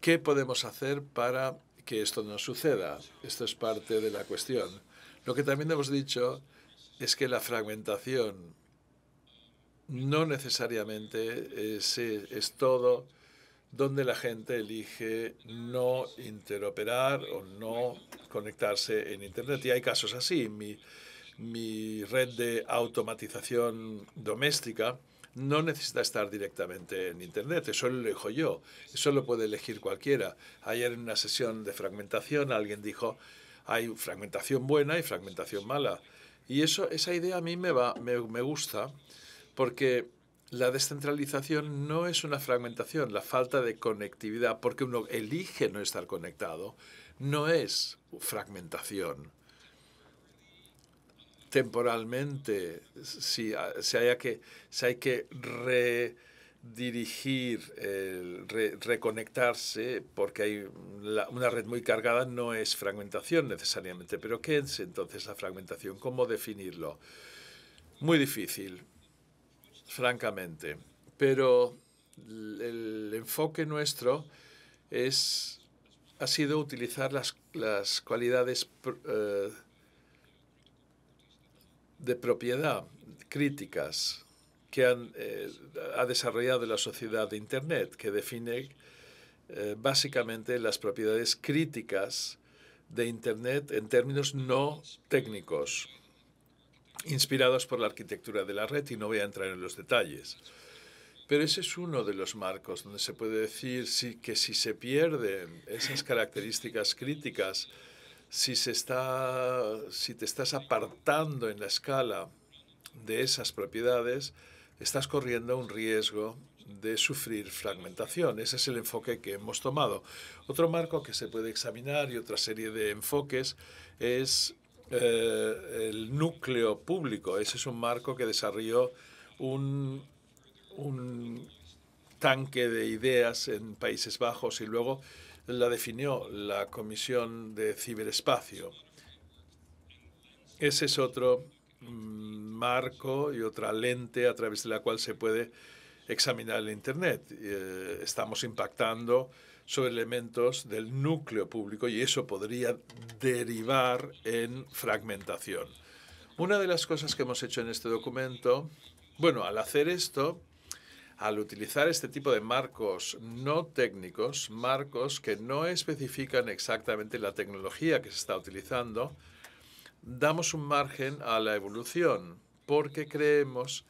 ¿Qué podemos hacer para que esto no suceda. Esto es parte de la cuestión. Lo que también hemos dicho es que la fragmentación no necesariamente es, todo donde la gente elige no interoperar o no conectarse en Internet. Y hay casos así. mi red de automatización doméstica no necesita estar directamente en Internet, eso lo elijo yo, eso lo puede elegir cualquiera. Ayer en una sesión de fragmentación alguien dijo, hay fragmentación buena y fragmentación mala. Y eso, esa idea a mí me gusta porque la descentralización no es una fragmentación, la falta de conectividad, porque uno elige no estar conectado, no es fragmentación temporalmente, si, haya que, hay que redirigir, reconectarse, porque hay una red muy cargada, no es fragmentación necesariamente. Pero ¿qué es entonces la fragmentación? ¿Cómo definirlo? Muy difícil, francamente. Pero el, enfoque nuestro es, ha sido utilizar las, cualidades... Eh, de propiedad críticas que han, eh, ha desarrollado la sociedad de Internet, que define eh, básicamente las propiedades críticas de Internet en términos no técnicos, inspirados por la arquitectura de la red, y no voy a entrar en los detalles. Pero ese es uno de los marcos donde se puede decir que si se pierden esas características críticas, si, está, si te estás apartando en la escala de esas propiedades, estás corriendo un riesgo de sufrir fragmentación. Ese es el enfoque que hemos tomado. Otro marco que se puede examinar y otra serie de enfoques es eh, el núcleo público. Ese es un marco que desarrolló un, un tanque de ideas en Países Bajos y luego la definió la Comisión de Ciberespacio. Ese es otro mm, marco y otra lente a través de la cual se puede examinar el Internet. Eh, estamos impactando sobre elementos del núcleo público y eso podría derivar en fragmentación. Una de las cosas que hemos hecho en este documento, bueno, al hacer esto, al utilizar este tipo de marcos no técnicos, marcos que no especifican exactamente la tecnología que se está utilizando, damos un margen a la evolución porque creemos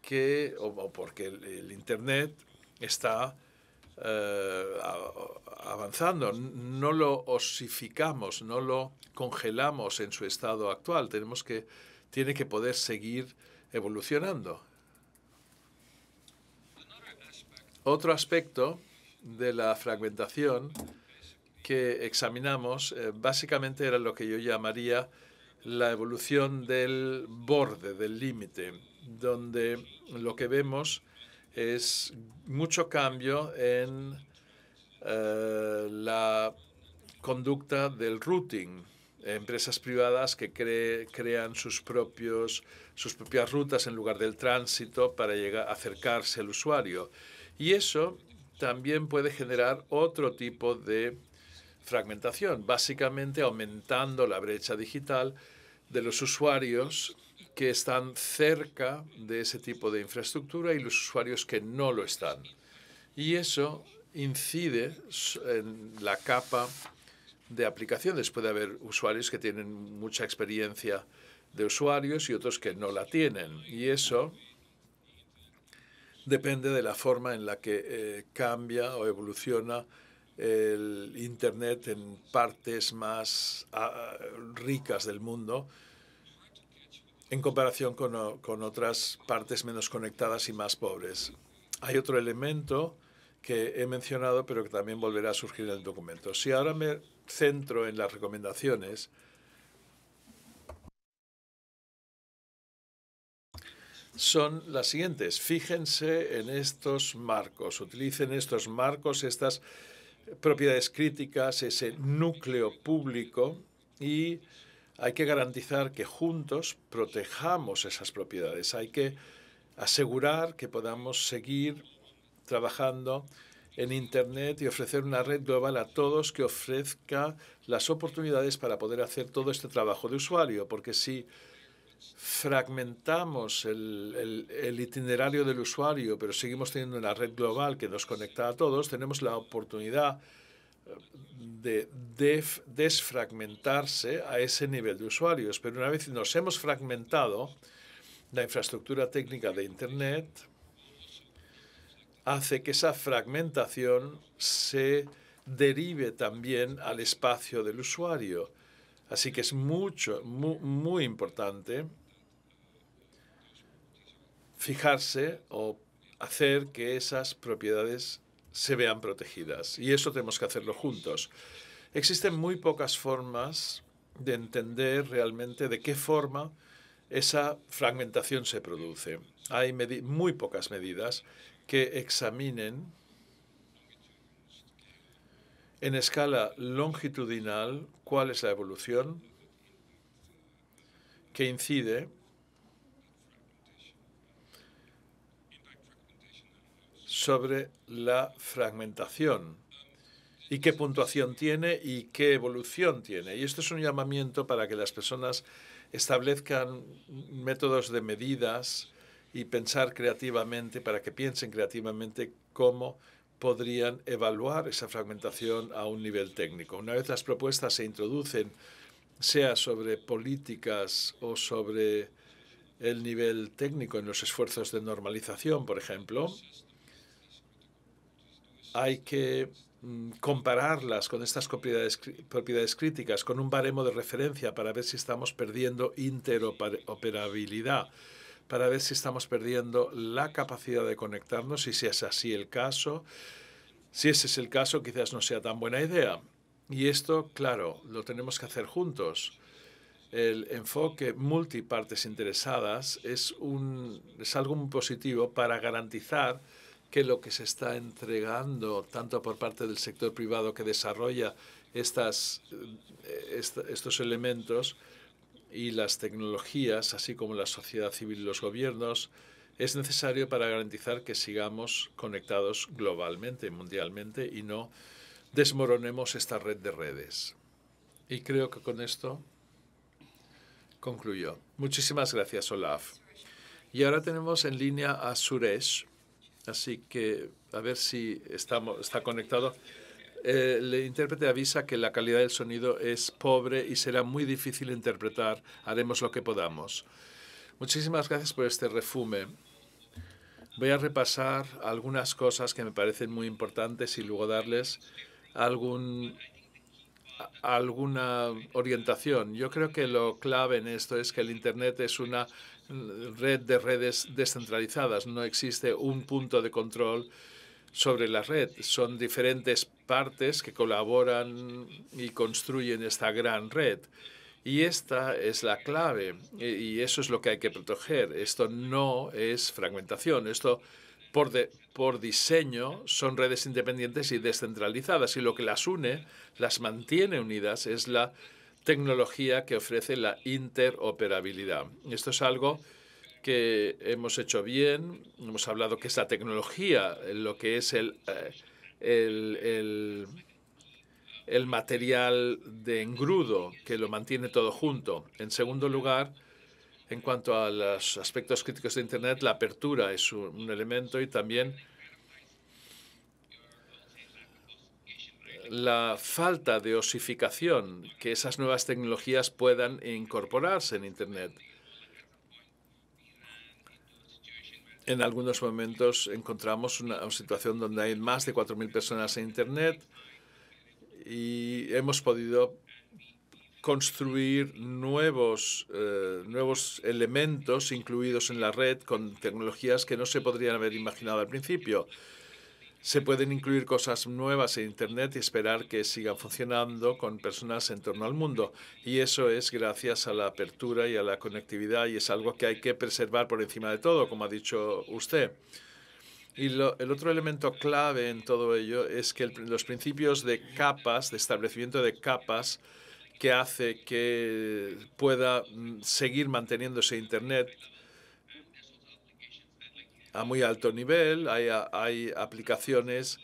que, o, porque el, Internet está eh, avanzando, no lo osificamos, no lo congelamos en su estado actual, tenemos que, tiene que poder seguir evolucionando. Otro aspecto de la fragmentación que examinamos eh, básicamente era lo que yo llamaría la evolución del borde, del límite, donde lo que vemos es mucho cambio en eh, la conducta del routing. Empresas privadas que crean sus, propias rutas en lugar del tránsito para acercarse al usuario. Y eso también puede generar otro tipo de fragmentación, básicamente aumentando la brecha digital de los usuarios que están cerca de ese tipo de infraestructura y los usuarios que no lo están. Y eso incide en la capa de aplicaciones. Puede haber usuarios que tienen mucha experiencia de usuarios y otros que no la tienen. Y eso depende de la forma en la que eh, cambia o evoluciona el Internet en partes más ah, ricas del mundo en comparación con, con, otras partes menos conectadas y más pobres. Hay otro elemento que he mencionado, pero que también volverá a surgir en el documento. Si ahora me centro en las recomendaciones, son las siguientes. Fíjense en estos marcos, utilicen estos marcos, estas propiedades críticas, ese núcleo público y hay que garantizar que juntos protejamos esas propiedades. Hay que asegurar que podamos seguir trabajando en Internet y ofrecer una red global a todos que ofrezca las oportunidades para poder hacer todo este trabajo de usuario, porque si fragmentamos el, itinerario del usuario, pero seguimos teniendo una red global que nos conecta a todos, tenemos la oportunidad eh, de desfragmentarse a ese nivel de usuarios. Pero una vez nos hemos fragmentado, la infraestructura técnica de Internet hace que esa fragmentación se derive también al espacio del usuario Así que es mucho, muy, muy importante fijarse o hacer que esas propiedades se vean protegidas. Y eso tenemos que hacerlo juntos. Existen muy pocas formas de entender realmente de qué forma esa fragmentación se produce. Hay muy pocas medidas que examinen en escala longitudinal, ¿cuál es la evolución que incide sobre la fragmentación? ¿Y qué puntuación tiene y qué evolución tiene? Y esto es un llamamiento para que las personas establezcan métodos de medidas y pensar creativamente, para que piensen creativamente cómo podrían evaluar esa fragmentación a un nivel técnico. Una vez las propuestas se introducen, sea sobre políticas o sobre el nivel técnico en los esfuerzos de normalización, por ejemplo, hay que mm, compararlas con estas propiedades, críticas, con un baremo de referencia para ver si estamos perdiendo interoperabilidad para ver si estamos perdiendo la capacidad de conectarnos y si es así el caso, si ese es el caso, quizás no sea tan buena idea. Y esto, claro, lo tenemos que hacer juntos. El enfoque multipartes interesadas es, un, es algo muy positivo para garantizar que lo que se está entregando, tanto por parte del sector privado que desarrolla eh, estos elementos, y las tecnologías, así como la sociedad civil y los gobiernos, es necesario para garantizar que sigamos conectados globalmente, mundialmente, y no desmoronemos esta red de redes. Y creo que con esto concluyo. Muchísimas gracias, Olaf. Y ahora tenemos en línea a Suresh, así que a ver si estamos, está conectado. Eh, el intérprete avisa que la calidad del sonido es pobre y será muy difícil interpretar. Haremos lo que podamos. Muchísimas gracias por este refume. Voy a repasar algunas cosas que me parecen muy importantes y luego darles algún, alguna orientación. Yo creo que lo clave en esto es que el Internet es una red de redes descentralizadas. No existe un punto de control sobre la red. Son diferentes partes que colaboran y construyen esta gran red. Y esta es la clave y eso es lo que hay que proteger. Esto no es fragmentación, esto por, por diseño son redes independientes y descentralizadas y lo que las une, las mantiene unidas, es la tecnología que ofrece la interoperabilidad. Esto es algo que hemos hecho bien. Hemos hablado que es la tecnología, lo que es eh, el, el, material de engrudo que lo mantiene todo junto. En segundo lugar, en cuanto a los aspectos críticos de Internet, la apertura es un, elemento y también la falta de osificación, que esas nuevas tecnologías puedan incorporarse en Internet. en algunos momentos encontramos una situación donde hay más de 4.000 personas en Internet y hemos podido construir nuevos, eh, nuevos elementos incluidos en la red con tecnologías que no se podrían haber imaginado al principio. Se pueden incluir cosas nuevas en Internet y esperar que sigan funcionando con personas en torno al mundo. Y eso es gracias a la apertura y a la conectividad y es algo que hay que preservar por encima de todo, como ha dicho usted. Y el otro elemento clave en todo ello es que los principios de capas, de establecimiento de capas, que hace que pueda mm, seguir manteniéndose Internet a muy alto nivel, hay, aplicaciones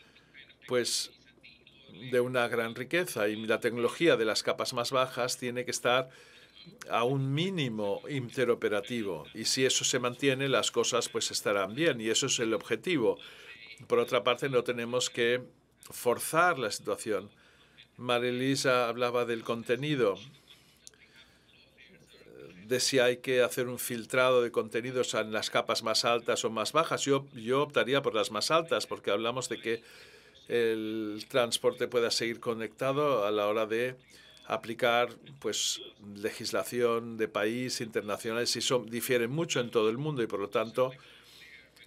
pues de una gran riqueza y la tecnología de las capas más bajas tiene que estar a un mínimo interoperativo y si eso se mantiene las cosas pues estarán bien y eso es el objetivo. Por otra parte no tenemos que forzar la situación. Marilisa hablaba del contenido de si hay que hacer un filtrado de contenidos en las capas más altas o más bajas. Yo, optaría por las más altas porque hablamos de que el transporte pueda seguir conectado a la hora de aplicar pues legislación de país internacionales y eso difieren mucho en todo el mundo y por lo tanto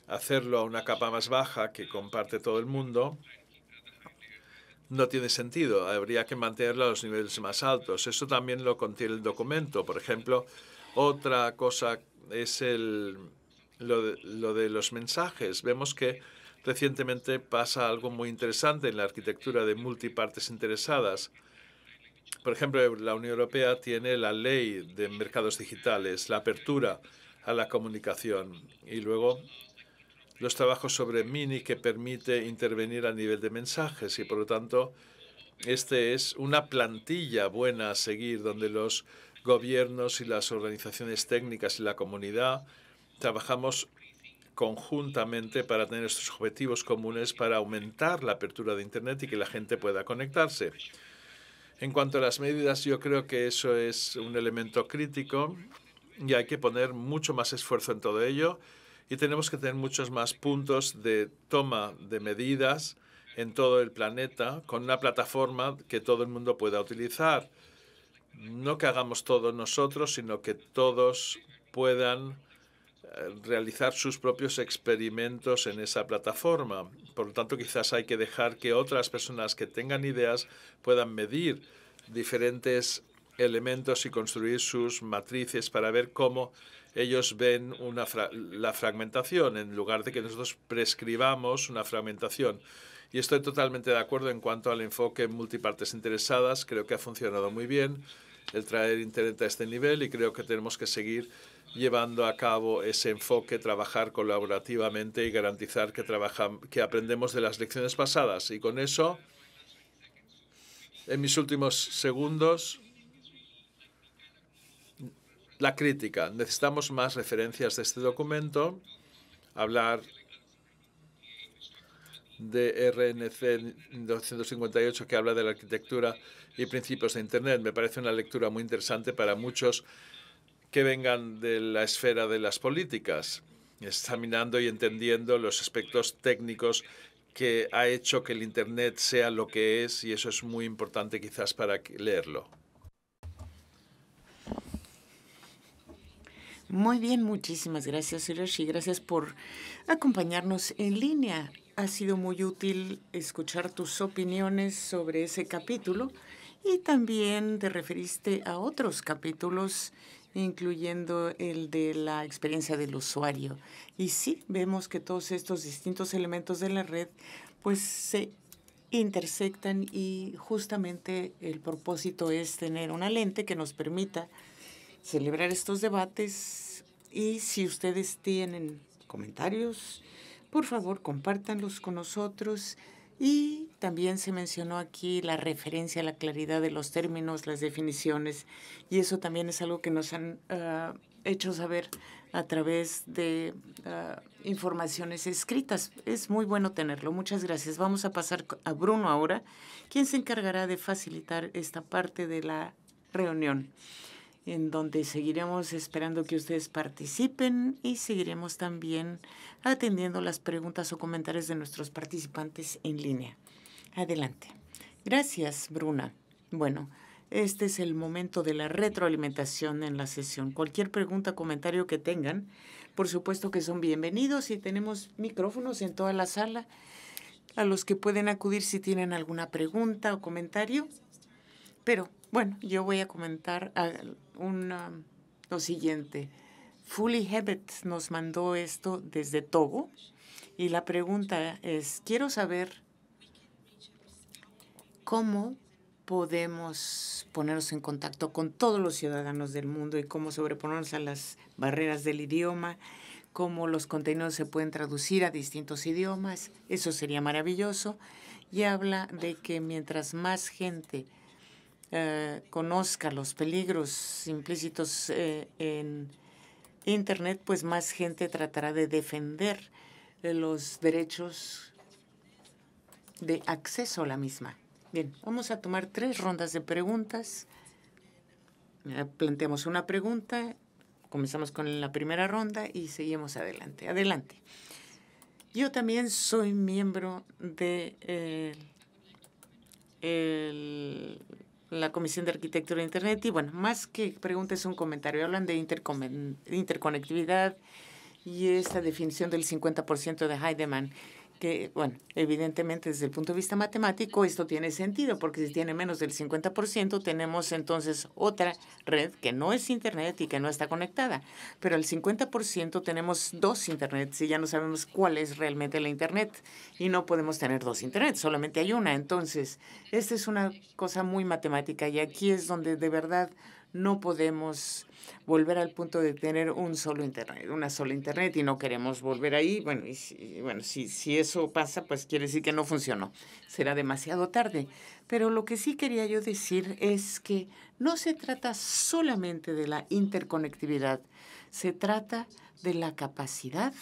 hacerlo a una capa más baja que comparte todo el mundo no tiene sentido. Habría que mantenerlo a los niveles más altos. Eso también lo contiene el documento. Por ejemplo, otra cosa es el, lo, de, lo de los mensajes. Vemos que recientemente pasa algo muy interesante en la arquitectura de multipartes interesadas. Por ejemplo, la Unión Europea tiene la ley de mercados digitales, la apertura a la comunicación y luego los trabajos sobre MINI que permite intervenir a nivel de mensajes y por lo tanto este es una plantilla buena a seguir donde los gobiernos y las organizaciones técnicas y la comunidad trabajamos conjuntamente para tener estos objetivos comunes para aumentar la apertura de Internet y que la gente pueda conectarse. En cuanto a las medidas, yo creo que eso es un elemento crítico y hay que poner mucho más esfuerzo en todo ello y tenemos que tener muchos más puntos de toma de medidas en todo el planeta con una plataforma que todo el mundo pueda utilizar. No que hagamos todos nosotros, sino que todos puedan eh, realizar sus propios experimentos en esa plataforma. Por lo tanto, quizás hay que dejar que otras personas que tengan ideas puedan medir diferentes elementos y construir sus matrices para ver cómo ellos ven la fragmentación, en lugar de que nosotros prescribamos una fragmentación. Y estoy totalmente de acuerdo en cuanto al enfoque multipartes interesadas. Creo que ha funcionado muy bien el traer Internet a este nivel y creo que tenemos que seguir llevando a cabo ese enfoque, trabajar colaborativamente y garantizar que, que aprendemos de las lecciones pasadas. Y con eso, en mis últimos segundos, la crítica. Necesitamos más referencias de este documento, hablar de RNC 258 que habla de la arquitectura y principios de Internet. Me parece una lectura muy interesante para muchos que vengan de la esfera de las políticas, examinando y entendiendo los aspectos técnicos que ha hecho que el Internet sea lo que es y eso es muy importante quizás para leerlo. Muy bien, muchísimas gracias, Hiroshi. Gracias por acompañarnos en línea ha sido muy útil escuchar tus opiniones sobre ese capítulo y también te referiste a otros capítulos, incluyendo el de la experiencia del usuario. Y sí, vemos que todos estos distintos elementos de la red pues se intersectan y justamente el propósito es tener una lente que nos permita celebrar estos debates y si ustedes tienen comentarios, por favor, compártanlos con nosotros. Y también se mencionó aquí la referencia a la claridad de los términos, las definiciones, y eso también es algo que nos han ah, hecho saber a través de ah, informaciones escritas. Es muy bueno tenerlo. Muchas gracias. Vamos a pasar a Bruno ahora, quien se encargará de facilitar esta parte de la reunión en donde seguiremos esperando que ustedes participen y seguiremos también atendiendo las preguntas o comentarios de nuestros participantes en línea. Adelante. Gracias, Bruna. Bueno, este es el momento de la retroalimentación en la sesión. Cualquier pregunta, o comentario que tengan, por supuesto que son bienvenidos y tenemos micrófonos en toda la sala a los que pueden acudir si tienen alguna pregunta o comentario. Pero bueno, yo voy a comentar, una, lo siguiente. Fully Habits nos mandó esto desde Togo y la pregunta es, quiero saber cómo podemos ponernos en contacto con todos los ciudadanos del mundo y cómo sobreponernos a las barreras del idioma, cómo los contenidos se pueden traducir a distintos idiomas. Eso sería maravilloso. Y habla de que mientras más gente eh, conozca los peligros implícitos eh, en Internet, pues más gente tratará de defender eh, los derechos de acceso a la misma. Bien, vamos a tomar tres rondas de preguntas. Planteamos una pregunta, comenzamos con la primera ronda y seguimos adelante. Adelante. Yo también soy miembro de el la Comisión de Arquitectura de Internet. Y bueno, más que preguntas, un comentario. Hablan de interconectividad y esta definición del 50% de high demand que, bueno, evidentemente desde el punto de vista matemático esto tiene sentido, porque si tiene menos del 50%, tenemos entonces otra red que no es Internet y que no está conectada. Pero al 50% tenemos dos internet si ya no sabemos cuál es realmente la Internet y no podemos tener dos Internet, solamente hay una. Entonces, esta es una cosa muy matemática y aquí es donde de verdad no podemos volver al punto de tener un solo Internet, una sola Internet y no queremos volver ahí. Bueno, y si, bueno si, eso pasa, pues quiere decir que no funcionó. Será demasiado tarde. Pero lo que sí quería yo decir es que no se trata solamente de la interconectividad, se trata de la capacidad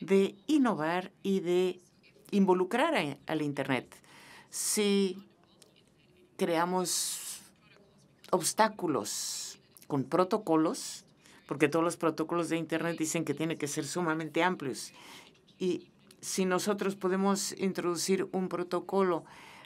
de innovar y de involucrar al Internet. Si creamos obstáculos con protocolos, porque todos los protocolos de Internet dicen que tienen que ser sumamente amplios. Y si nosotros podemos introducir un protocolo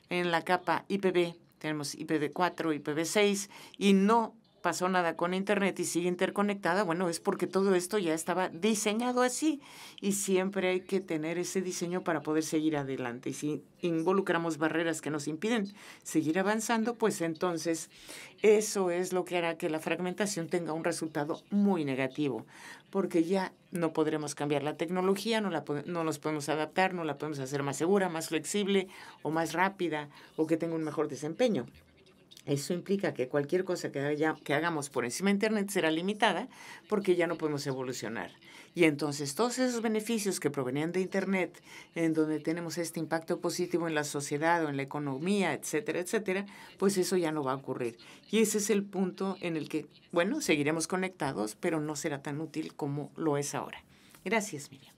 en la capa IPv, tenemos IPv4, IPv6, y no pasó nada con Internet y sigue interconectada, bueno, es porque todo esto ya estaba diseñado así y siempre hay que tener ese diseño para poder seguir adelante. Y si involucramos barreras que nos impiden seguir avanzando, pues entonces eso es lo que hará que la fragmentación tenga un resultado muy negativo, porque ya no podremos cambiar la tecnología, no, la, no nos podemos adaptar, no la podemos hacer más segura, más flexible o más rápida o que tenga un mejor desempeño. Eso implica que cualquier cosa que, hagamos por encima de Internet será limitada porque ya no podemos evolucionar. Y entonces todos esos beneficios que provenían de Internet, en donde tenemos este impacto positivo en la sociedad o en la economía, etcétera, etcétera, pues eso ya no va a ocurrir. Y ese es el punto en el que, bueno, seguiremos conectados, pero no será tan útil como lo es ahora. Gracias, Miriam.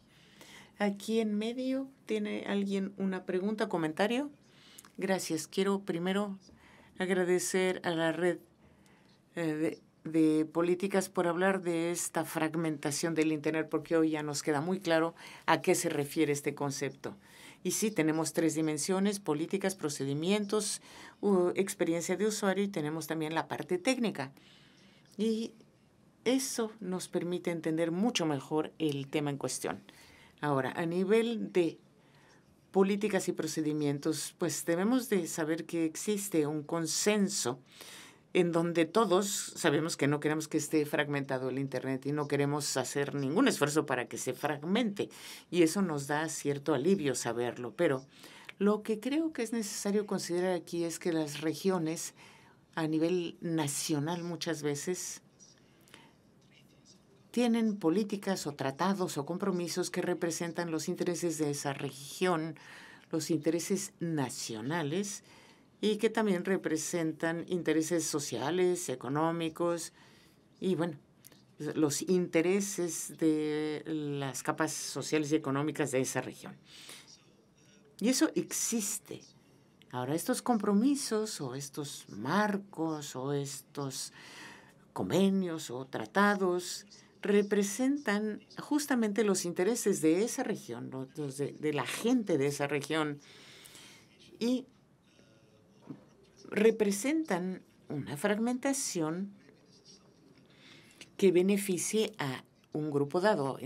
Aquí en medio, ¿tiene alguien una pregunta, comentario? Gracias. Quiero primero agradecer a la red eh, de, políticas por hablar de esta fragmentación del Internet, porque hoy ya nos queda muy claro a qué se refiere este concepto. Y sí, tenemos tres dimensiones, políticas, procedimientos, experiencia de usuario y tenemos también la parte técnica. Y eso nos permite entender mucho mejor el tema en cuestión. Ahora, a nivel de políticas y procedimientos, pues debemos de saber que existe un consenso en donde todos sabemos que no queremos que esté fragmentado el Internet y no queremos hacer ningún esfuerzo para que se fragmente. Y eso nos da cierto alivio saberlo. Pero lo que creo que es necesario considerar aquí es que las regiones a nivel nacional muchas veces tienen políticas o tratados o compromisos que representan los intereses de esa región, los intereses nacionales y que también representan intereses sociales, económicos y, bueno, los intereses de las capas sociales y económicas de esa región. Y eso existe. Ahora, estos compromisos o estos marcos o estos convenios o tratados representan justamente los intereses de esa región, de, la gente de esa región, y representan una fragmentación que beneficie a un grupo dado.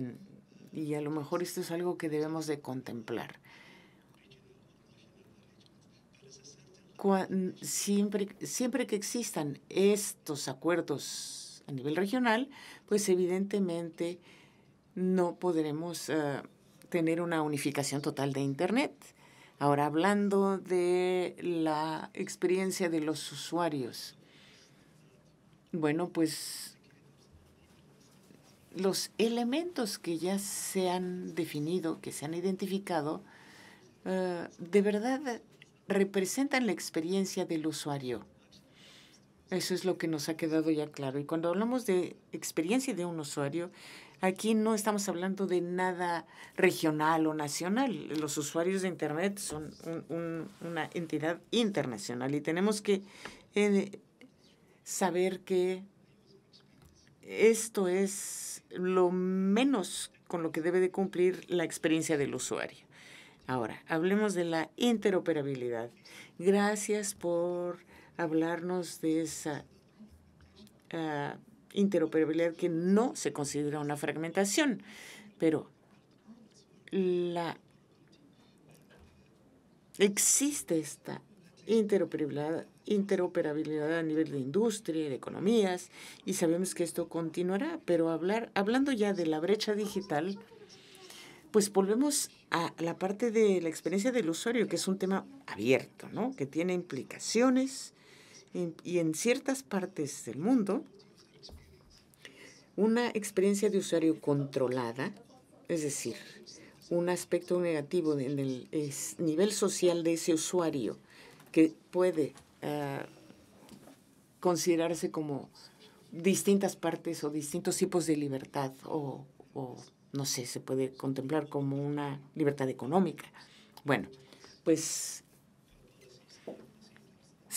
y a lo mejor esto es algo que debemos de contemplar. siempre que existan estos acuerdos a nivel regional, pues evidentemente no podremos eh, tener una unificación total de Internet. Ahora, hablando de la experiencia de los usuarios, bueno, pues los elementos que ya se han definido, que se han identificado, eh, de verdad representan la experiencia del usuario. Eso es lo que nos ha quedado ya claro. Y cuando hablamos de experiencia de un usuario, aquí no estamos hablando de nada regional o nacional. Los usuarios de Internet son una entidad internacional y tenemos que eh, saber que esto es lo menos con lo que debe de cumplir la experiencia del usuario. Ahora, hablemos de la interoperabilidad. Gracias por hablarnos de esa ah, interoperabilidad que no se considera una fragmentación, pero la existe esta interoperabilidad, interoperabilidad a nivel de industria, de economías, y sabemos que esto continuará, pero hablar, hablando ya de la brecha digital, pues volvemos a la parte de la experiencia del usuario, que es un tema abierto, ¿no? que tiene implicaciones y, en ciertas partes del mundo, una experiencia de usuario controlada, es decir, un aspecto negativo en el nivel social de ese usuario que puede ah, considerarse como distintas partes o distintos tipos de libertad o, o, no sé, se puede contemplar como una libertad económica. Bueno, pues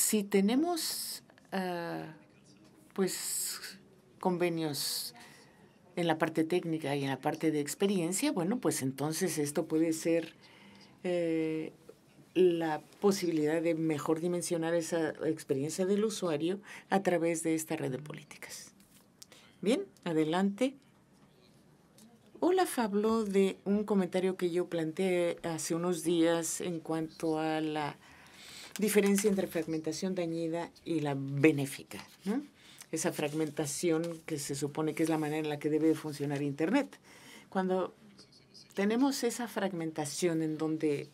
si tenemos ah, pues convenios en la parte técnica y en la parte de experiencia, bueno, pues entonces esto puede ser eh, la posibilidad de mejor dimensionar esa experiencia del usuario a través de esta red de políticas. Bien, adelante. Olaf habló de un comentario que yo planteé hace unos días en cuanto a la diferencia entre fragmentación dañida y la benéfica, Esa fragmentación que se supone que es la manera en la que debe funcionar Internet. Cuando tenemos esa fragmentación en donde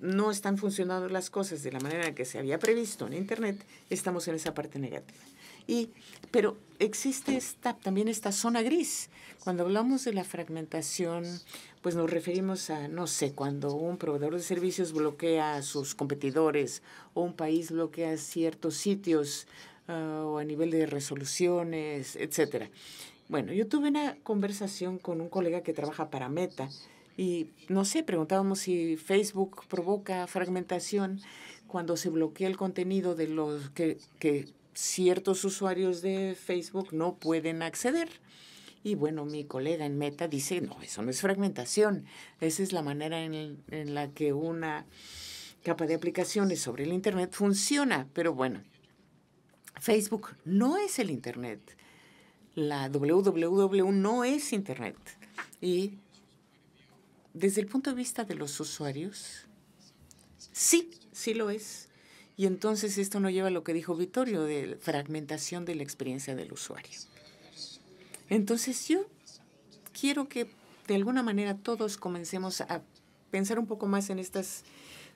no están funcionando las cosas de la manera en que se había previsto en Internet, estamos en esa parte negativa. Y, pero existe esta, también esta zona gris. Cuando hablamos de la fragmentación, pues nos referimos a, no sé, cuando un proveedor de servicios bloquea a sus competidores o un país bloquea ciertos sitios ah, o a nivel de resoluciones, etcétera. Bueno, yo tuve una conversación con un colega que trabaja para Meta y, no sé, preguntábamos si Facebook provoca fragmentación cuando se bloquea el contenido de los que ciertos usuarios de Facebook no pueden acceder. Y bueno, mi colega en Meta dice, no, eso no es fragmentación, esa es la manera en, la que una capa de aplicaciones sobre el Internet funciona. Pero bueno, Facebook no es el Internet. La www no es Internet. Y desde el punto de vista de los usuarios, sí, sí lo es. Y entonces esto nos lleva a lo que dijo Vittorio de fragmentación de la experiencia del usuario. Entonces yo quiero que de alguna manera todos comencemos a pensar un poco más en estas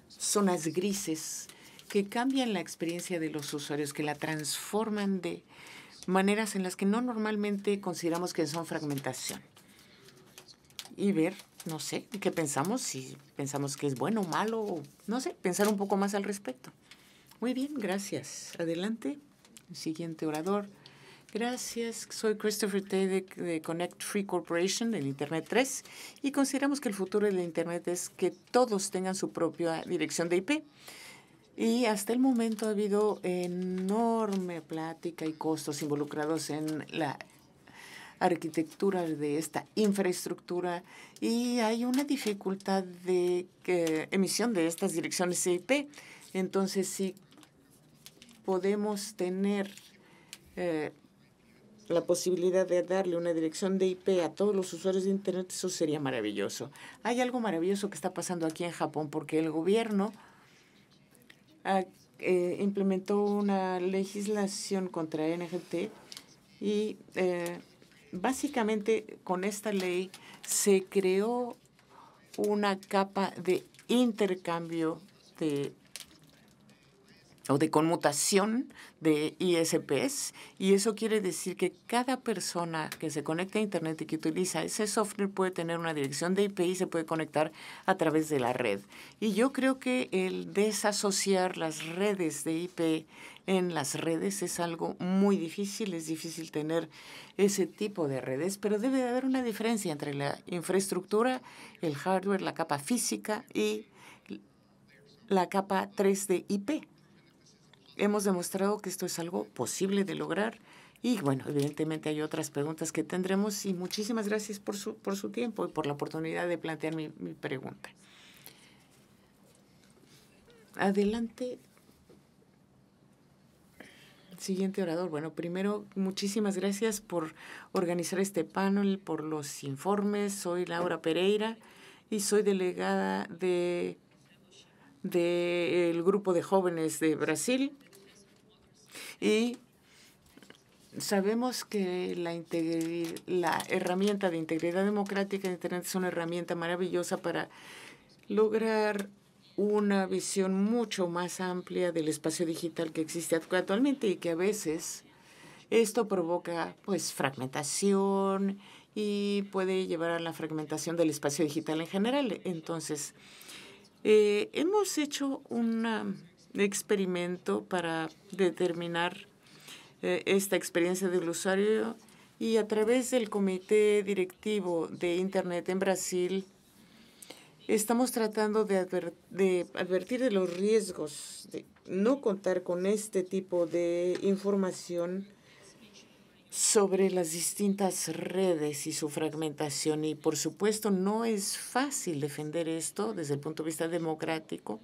zonas grises que cambian la experiencia de los usuarios, que la transforman de maneras en las que no normalmente consideramos que son fragmentación. Y ver, no sé, qué pensamos, si pensamos que es bueno o malo, no sé, pensar un poco más al respecto. Muy bien, gracias. Adelante. siguiente orador. Gracias, soy Christopher Tay de, Connect Free Corporation, del Internet 3, y consideramos que el futuro del Internet es que todos tengan su propia dirección de IP. Y hasta el momento ha habido enorme plática y costos involucrados en la arquitectura de esta infraestructura y hay una dificultad de eh, emisión de estas direcciones IP. Entonces, si podemos tener eh, la posibilidad de darle una dirección de IP a todos los usuarios de Internet, eso sería maravilloso. Hay algo maravilloso que está pasando aquí en Japón porque el gobierno eh, implementó una legislación contra NGT y eh, básicamente con esta ley se creó una capa de intercambio de o de conmutación de ISPs y eso quiere decir que cada persona que se conecta a Internet y que utiliza ese software puede tener una dirección de IP y se puede conectar a través de la red. Y yo creo que el desasociar las redes de IP en las redes es algo muy difícil, es difícil tener ese tipo de redes, pero debe haber una diferencia entre la infraestructura, el hardware, la capa física y la capa 3 de IP hemos demostrado que esto es algo posible de lograr. Y bueno, evidentemente hay otras preguntas que tendremos y muchísimas gracias por su, por su tiempo y por la oportunidad de plantear mi, pregunta. Adelante. Siguiente orador. Bueno, primero, muchísimas gracias por organizar este panel, por los informes. Soy Laura Pereira y soy delegada de del grupo de jóvenes de Brasil y sabemos que la, la herramienta de integridad democrática de Internet es una herramienta maravillosa para lograr una visión mucho más amplia del espacio digital que existe actualmente y que a veces esto provoca pues fragmentación y puede llevar a la fragmentación del espacio digital en general. Entonces, eh, hemos hecho una experimento para determinar eh, esta experiencia del usuario y a través del Comité Directivo de Internet en Brasil estamos tratando de, de advertir de los riesgos de no contar con este tipo de información sobre las distintas redes y su fragmentación. Y por supuesto no es fácil defender esto desde el punto de vista democrático.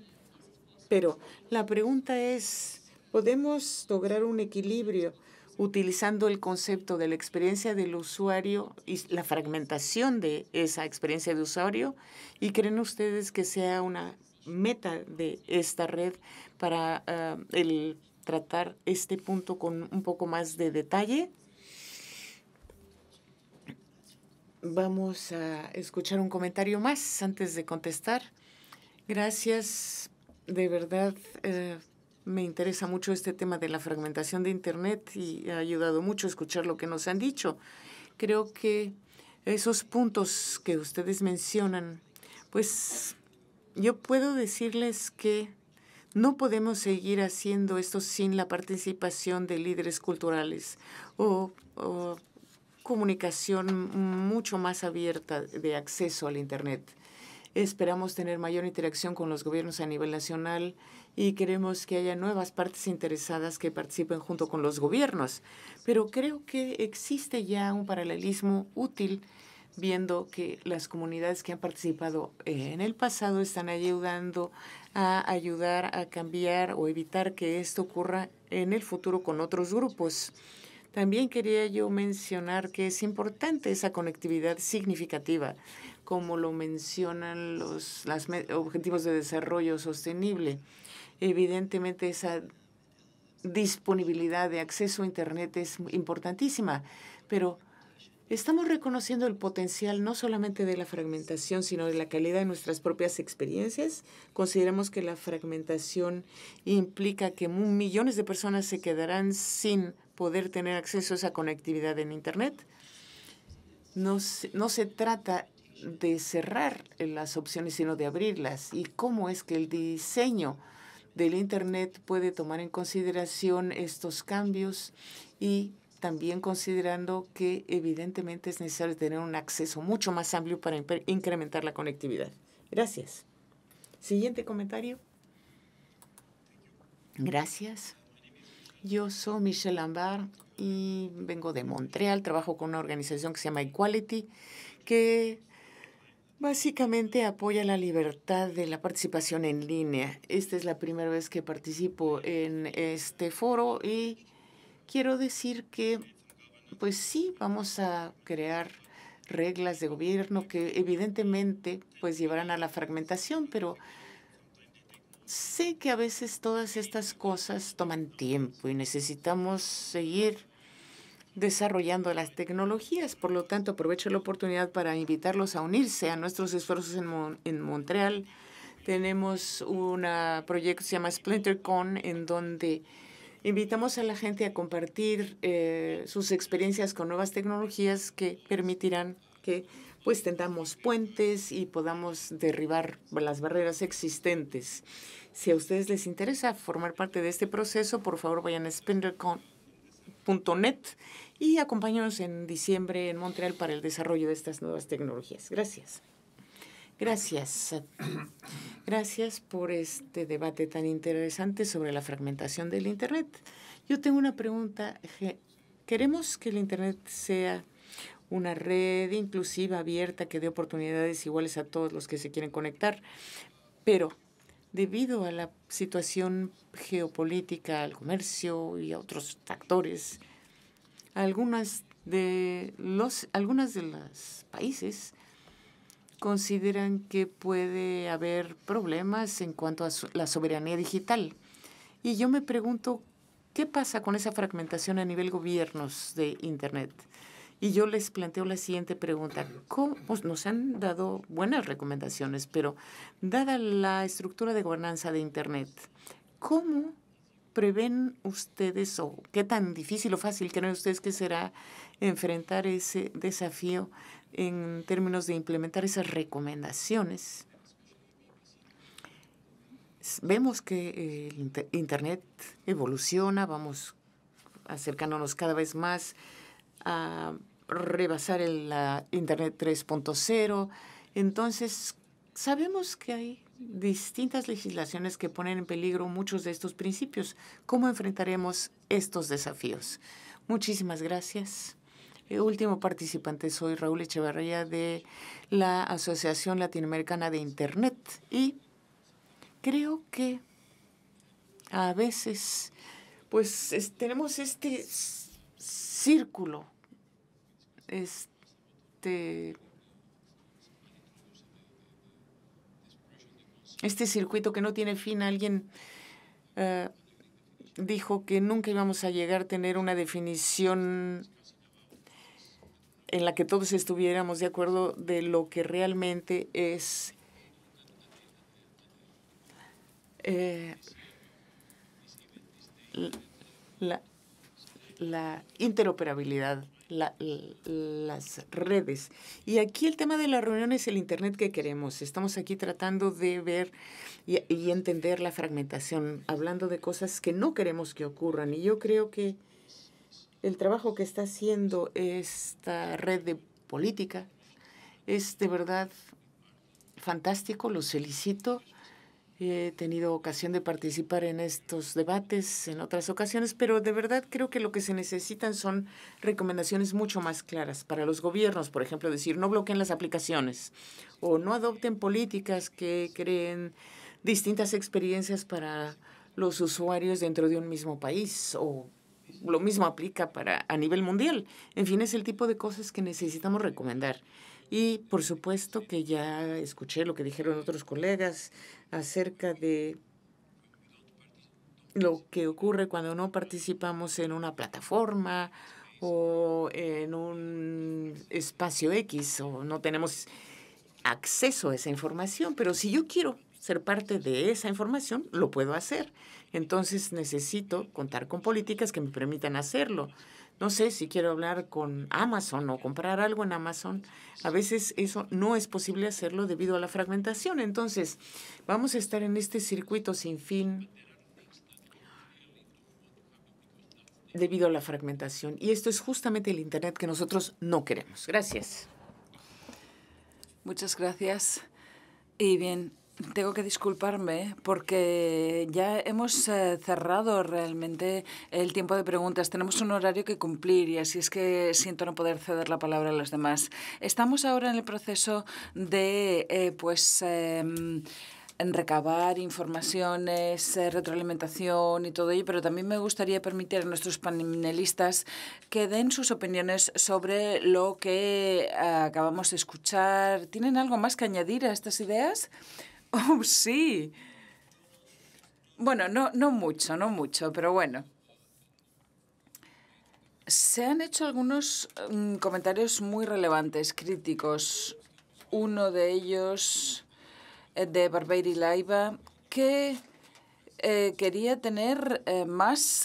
Pero la pregunta es, ¿podemos lograr un equilibrio utilizando el concepto de la experiencia del usuario y la fragmentación de esa experiencia de usuario? ¿Y creen ustedes que sea una meta de esta red para eh, tratar este punto con un poco más de detalle? Vamos a escuchar un comentario más antes de contestar. Gracias de verdad eh, me interesa mucho este tema de la fragmentación de Internet y ha ayudado mucho escuchar lo que nos han dicho. Creo que esos puntos que ustedes mencionan, pues yo puedo decirles que no podemos seguir haciendo esto sin la participación de líderes culturales o comunicación mucho más abierta de acceso al Internet. Esperamos tener mayor interacción con los gobiernos a nivel nacional y queremos que haya nuevas partes interesadas que participen junto con los gobiernos. Pero creo que existe ya un paralelismo útil viendo que las comunidades que han participado eh, en el pasado están ayudando a ayudar a cambiar o evitar que esto ocurra en el futuro con otros grupos. También quería yo mencionar que es importante esa conectividad significativa como lo mencionan los objetivos de desarrollo sostenible. Evidentemente esa disponibilidad de acceso a Internet es importantísima, pero estamos reconociendo el potencial no solamente de la fragmentación, sino de la calidad de nuestras propias experiencias. Consideramos que la fragmentación implica que millones de personas se quedarán sin poder tener acceso a esa conectividad en Internet. No no se trata de cerrar las opciones, sino de abrirlas. ¿Y cómo es que el diseño del Internet puede tomar en consideración estos cambios y también considerando que evidentemente es necesario tener un acceso mucho más amplio para incrementar la conectividad? Gracias. Siguiente comentario. Gracias. Yo soy Michelle Ambar y vengo de Montreal. Trabajo con una organización que se llama Equality, que Básicamente apoya la libertad de la participación en línea. Esta es la primera vez que participo en este foro y quiero decir que, pues sí, vamos a crear reglas de gobierno que evidentemente pues llevarán a la fragmentación, pero sé que a veces todas estas cosas toman tiempo y necesitamos seguir desarrollando las tecnologías. Por lo tanto, aprovecho la oportunidad para invitarlos a unirse a nuestros esfuerzos en, Montreal. Tenemos un proyecto que se llama SplinterCon, en donde invitamos a la gente a compartir eh, sus experiencias con nuevas tecnologías que permitirán que pues tendamos puentes y podamos derribar las barreras existentes. Si a ustedes les interesa formar parte de este proceso, por favor vayan a splintercon.net y acompáñanos en diciembre en Montreal para el desarrollo de estas nuevas tecnologías. Gracias. Gracias. Gracias por este debate tan interesante sobre la fragmentación del Internet. Yo tengo una pregunta. ¿Queremos que el Internet sea una red inclusiva, abierta, que dé oportunidades iguales a todos los que se quieren conectar? Pero debido a la situación geopolítica, al comercio y a otros factores, algunas de los algunas de los países consideran que puede haber problemas en cuanto a la soberanía digital. Y yo me pregunto, ¿qué pasa con esa fragmentación a nivel gobiernos de Internet? Y yo les planteo la siguiente pregunta. ¿Cómo, pues, nos han dado buenas recomendaciones, pero dada la estructura de gobernanza de Internet, ¿cómo prevén ustedes o qué tan difícil o fácil creen ustedes que será enfrentar ese desafío en términos de implementar esas recomendaciones? Vemos que el Internet evoluciona, vamos acercándonos cada vez más a rebasar el Internet 3.0. Entonces, sabemos que hay distintas legislaciones que ponen en peligro muchos de estos principios. ¿Cómo enfrentaremos estos desafíos? Muchísimas gracias. El último participante, soy Raúl Echevarría de la Asociación Latinoamericana de Internet y creo que a veces pues tenemos este círculo, este este circuito que no tiene fin. Alguien eh, dijo que nunca íbamos a llegar a tener una definición en la que todos estuviéramos de acuerdo de lo que realmente es eh, la interoperabilidad las redes. Y aquí el tema de la reunión es el Internet que queremos. Estamos aquí tratando de ver y, y entender la fragmentación, hablando de cosas que no queremos que ocurran. Y yo creo que el trabajo que está haciendo esta red de política es de verdad fantástico, lo felicito. He tenido ocasión de participar en estos debates en otras ocasiones, pero de verdad creo que lo que se necesitan son recomendaciones mucho más claras para los gobiernos, por ejemplo, decir no bloqueen las aplicaciones o no adopten políticas que creen distintas experiencias para los usuarios dentro de un mismo país o lo mismo aplica para a nivel mundial. En fin, es el tipo de cosas que necesitamos recomendar. Y por supuesto que ya escuché lo que dijeron otros colegas acerca de lo que ocurre cuando no participamos en una plataforma o en un espacio X o no tenemos acceso a esa información, pero si yo quiero ser parte de esa información, lo puedo hacer. Entonces necesito contar con políticas que me permitan hacerlo no sé si quiero hablar con Amazon o comprar algo en Amazon. A veces eso no es posible hacerlo debido a la fragmentación. Entonces, vamos a estar en este circuito sin fin debido a la fragmentación. Y esto es justamente el Internet que nosotros no queremos. Gracias. Muchas gracias. Y bien, tengo que disculparme ¿eh? porque ya hemos eh, cerrado realmente el tiempo de preguntas. Tenemos un horario que cumplir y así es que siento no poder ceder la palabra a los demás. Estamos ahora en el proceso de, eh, pues, em, recabar informaciones, retroalimentación y todo ello, pero también me gustaría permitir a nuestros panelistas que den sus opiniones sobre lo que acabamos de escuchar. ¿Tienen algo más que añadir a estas ideas? Oh, sí. Bueno, no, no mucho, no mucho, pero bueno. Se han hecho algunos mm, comentarios muy relevantes, críticos. Uno de ellos eh, de Barbeiri Laiba, que eh, quería tener eh, más...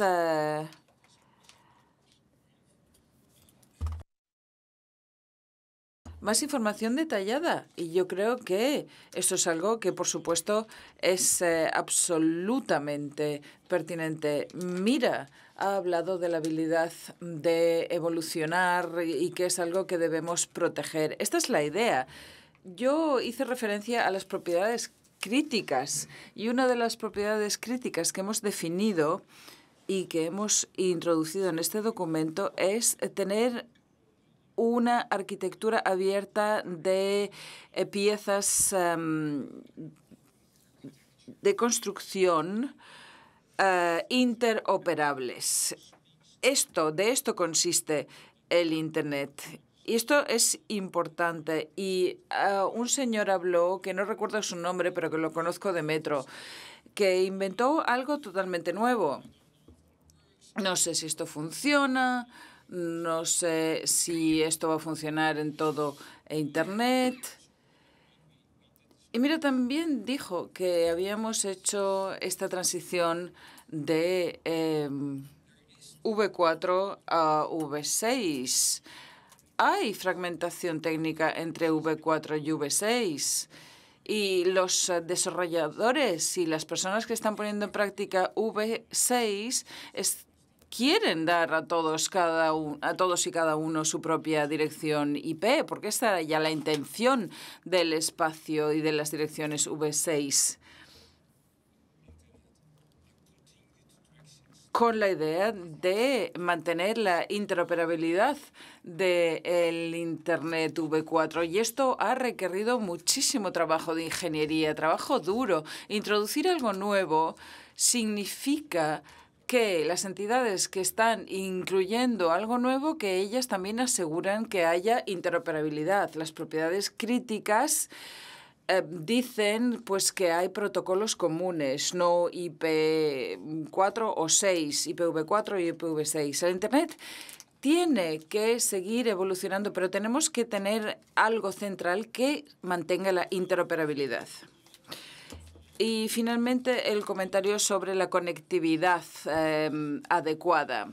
más información detallada. Y yo creo que esto es algo que, por supuesto, es eh, absolutamente pertinente. Mira ha hablado de la habilidad de evolucionar y que es algo que debemos proteger. Esta es la idea. Yo hice referencia a las propiedades críticas y una de las propiedades críticas que hemos definido y que hemos introducido en este documento es tener una arquitectura abierta de eh, piezas em, de construcción eh, interoperables. Esto, de esto consiste el Internet. Y esto es importante. Y eh, un señor habló, que no recuerdo su nombre, pero que lo conozco de Metro, que inventó algo totalmente nuevo. No sé si esto funciona. No sé si esto va a funcionar en todo e Internet. Y mira, también dijo que habíamos hecho esta transición de em, V4 a V6. Hay fragmentación técnica entre V4 y V6 y los desarrolladores y las personas que están poniendo en práctica V6 están quieren dar a todos, cada a todos y cada uno su propia dirección IP, porque esta era ya la intención del espacio y de las direcciones V6. con la idea de mantener la interoperabilidad del Internet V4. Y esto ha requerido muchísimo trabajo de ingeniería, trabajo duro. Introducir algo nuevo significa que las entidades que están incluyendo algo nuevo, que ellas también aseguran que haya interoperabilidad. Las propiedades críticas eh, dicen pues que hay protocolos comunes, no IP4 o 6, IPv4 y IPv6. El Internet tiene que seguir evolucionando, pero tenemos que tener algo central que mantenga la interoperabilidad. Y finalmente el comentario sobre la conectividad em, adecuada.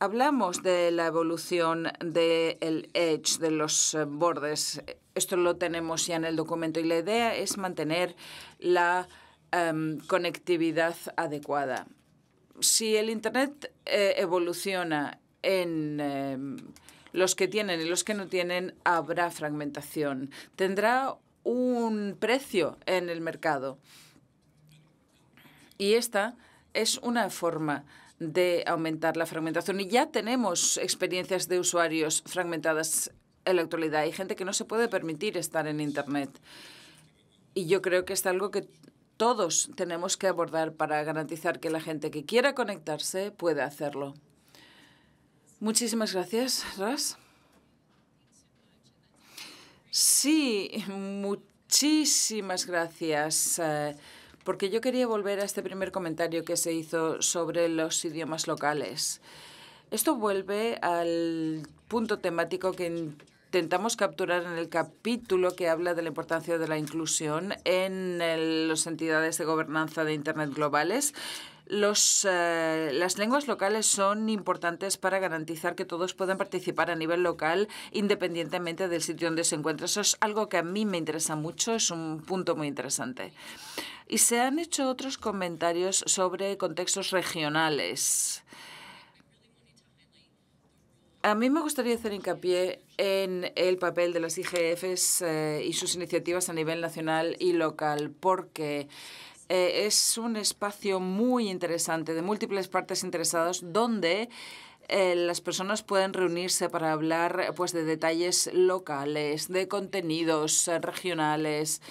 Hablamos de la evolución del edge, de los bordes. Esto lo tenemos ya en el documento y la idea es mantener la em, conectividad adecuada. Si el Internet eh, evoluciona en em, los que tienen y los que no tienen, habrá fragmentación. Tendrá un precio en el mercado. Y esta es una forma de aumentar la fragmentación. Y ya tenemos experiencias de usuarios fragmentadas en la actualidad. Hay gente que no se puede permitir estar en Internet. Y yo creo que es algo que todos tenemos que abordar para garantizar que la gente que quiera conectarse pueda hacerlo. Muchísimas gracias, Ras. Sí, muchísimas gracias. Eh, porque yo quería volver a este primer comentario que se hizo sobre los idiomas locales. Esto vuelve al punto temático que intentamos capturar en el capítulo que habla de la importancia de la inclusión en eh, las entidades de gobernanza de Internet globales. Los, eh, las lenguas locales son importantes para garantizar que todos puedan participar a nivel local independientemente del sitio donde se encuentren. Eso es algo que a mí me interesa mucho, es un punto muy interesante. Y se han hecho otros comentarios sobre contextos regionales. A mí me gustaría hacer hincapié en el papel de las IGFs eh, y sus iniciativas a nivel nacional y local, porque eh, es un espacio muy interesante, de múltiples partes interesadas, donde eh, las personas pueden reunirse para hablar pues, de detalles locales, de contenidos eh, regionales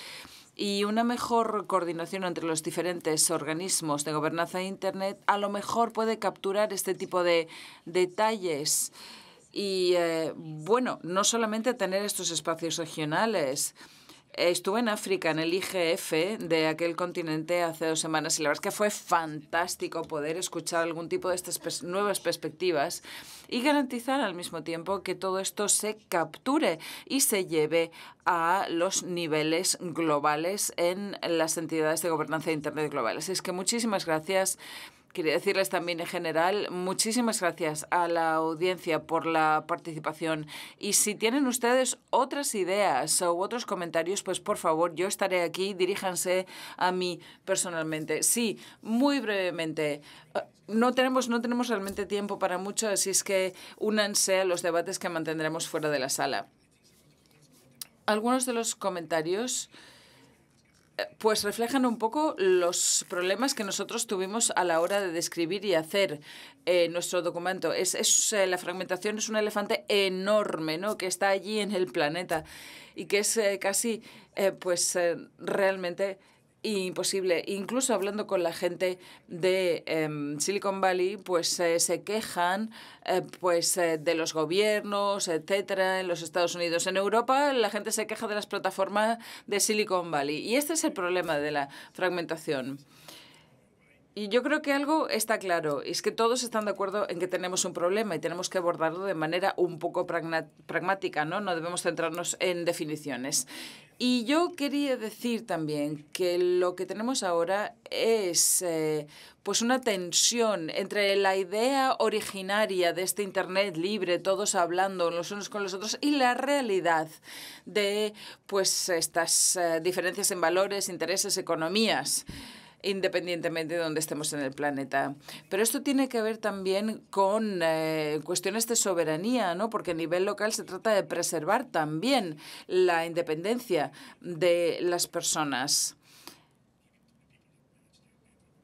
y una mejor coordinación entre los diferentes organismos de gobernanza de Internet a lo mejor puede capturar este tipo de detalles. Y bueno, no solamente tener estos espacios regionales, Estuve en África, en el IGF de aquel continente hace dos semanas y la verdad es que fue fantástico poder escuchar algún tipo de estas nuevas perspectivas y garantizar al mismo tiempo que todo esto se capture y se lleve a los niveles globales en las entidades de gobernanza de Internet globales. Es que muchísimas gracias. Quería decirles también en general muchísimas gracias a la audiencia por la participación y si tienen ustedes otras ideas o otros comentarios, pues por favor, yo estaré aquí, diríjanse a mí personalmente. Sí, muy brevemente. Eh, no tenemos, no tenemos realmente tiempo para mucho, así es que únanse a los debates que mantendremos fuera de la sala. Algunos de los comentarios pues reflejan un poco los problemas que nosotros tuvimos a la hora de describir y hacer eh, nuestro documento. Eh, la fragmentación es un elefante enorme, ¿no? Que está allí en el planeta y que es eh, casi, pues, realmente imposible. Incluso hablando con la gente de em, Silicon Valley, pues eh, se quejan eh, pues eh, de los gobiernos, etcétera, en los Estados Unidos. En Europa la gente se queja de las plataformas de Silicon Valley y este es el problema de la fragmentación. Y yo creo que algo está claro, es que todos están de acuerdo en que tenemos un problema y tenemos que abordarlo de manera un poco pragmática, ¿no? No debemos centrarnos en definiciones. Y yo quería decir también que lo que tenemos ahora es eh, pues una tensión entre la idea originaria de este Internet libre, todos hablando los unos con los otros, y la realidad de pues estas eh, diferencias en valores, intereses, economías independientemente de donde estemos en el planeta. Pero esto tiene que ver también con eh, cuestiones de soberanía, ¿no? porque a nivel local se trata de preservar también la independencia de las personas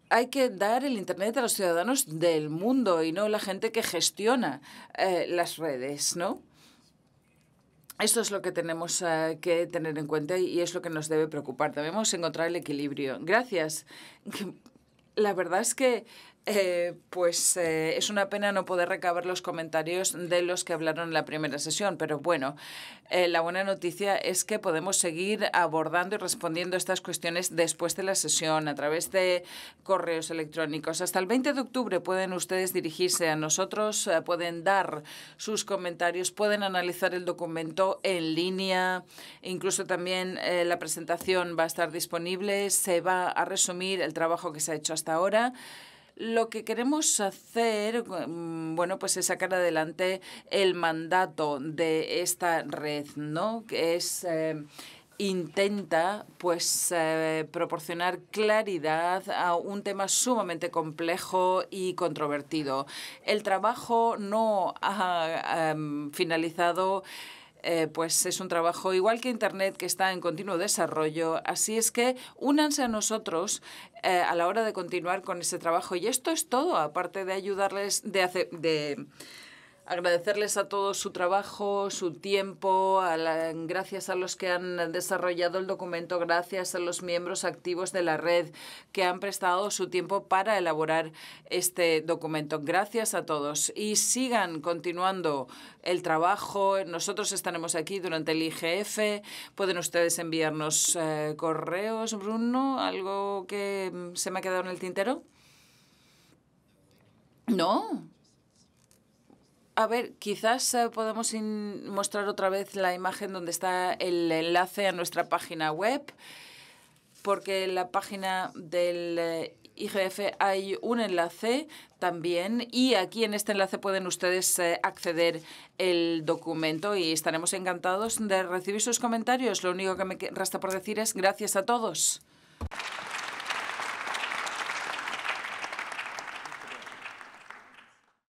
hay que dar el Internet a los ciudadanos del mundo y no a la gente que gestiona eh, las redes, ¿no? Esto es lo que tenemos eh, que tener en cuenta y es lo que nos debe preocupar. Debemos encontrar el equilibrio. Gracias. La verdad es que eh, pues eh, es una pena no poder recabar los comentarios de los que hablaron en la primera sesión, pero bueno, eh, la buena noticia es que podemos seguir abordando y respondiendo estas cuestiones después de la sesión a través de correos electrónicos. Hasta el 20 de octubre pueden ustedes dirigirse a nosotros, pueden dar sus comentarios, pueden analizar el documento en línea, incluso también la presentación va a estar disponible, se va a resumir el trabajo que se ha hecho hasta ahora. Lo que queremos hacer, mm, bueno, pues es sacar adelante el mandato de esta red, ¿no? Que es eh, intenta pues eh, proporcionar claridad a un tema sumamente complejo y controvertido. El trabajo no ha mm, finalizado eh, pues es un trabajo igual que Internet que está en continuo desarrollo. Así es que únanse a nosotros eh, a la hora de continuar con ese trabajo. Y esto es todo, aparte de ayudarles de hacer... De, agradecerles a todos su trabajo, su tiempo, a gracias a los que han desarrollado el documento, gracias a los miembros activos de la red que han prestado su tiempo para elaborar este documento. Gracias a todos y sigan continuando el trabajo. Nosotros estaremos aquí durante el IGF. Pueden ustedes enviarnos eh, correos, Bruno, algo que se me ha quedado en el tintero. No a ver, quizás eh, podemos mostrar otra vez la imagen donde está el enlace a nuestra página web, porque en la página del eh, IGF hay un enlace también y aquí en este enlace pueden ustedes eh, acceder el documento y estaremos encantados de recibir sus comentarios. Lo único que me resta por decir es gracias a todos.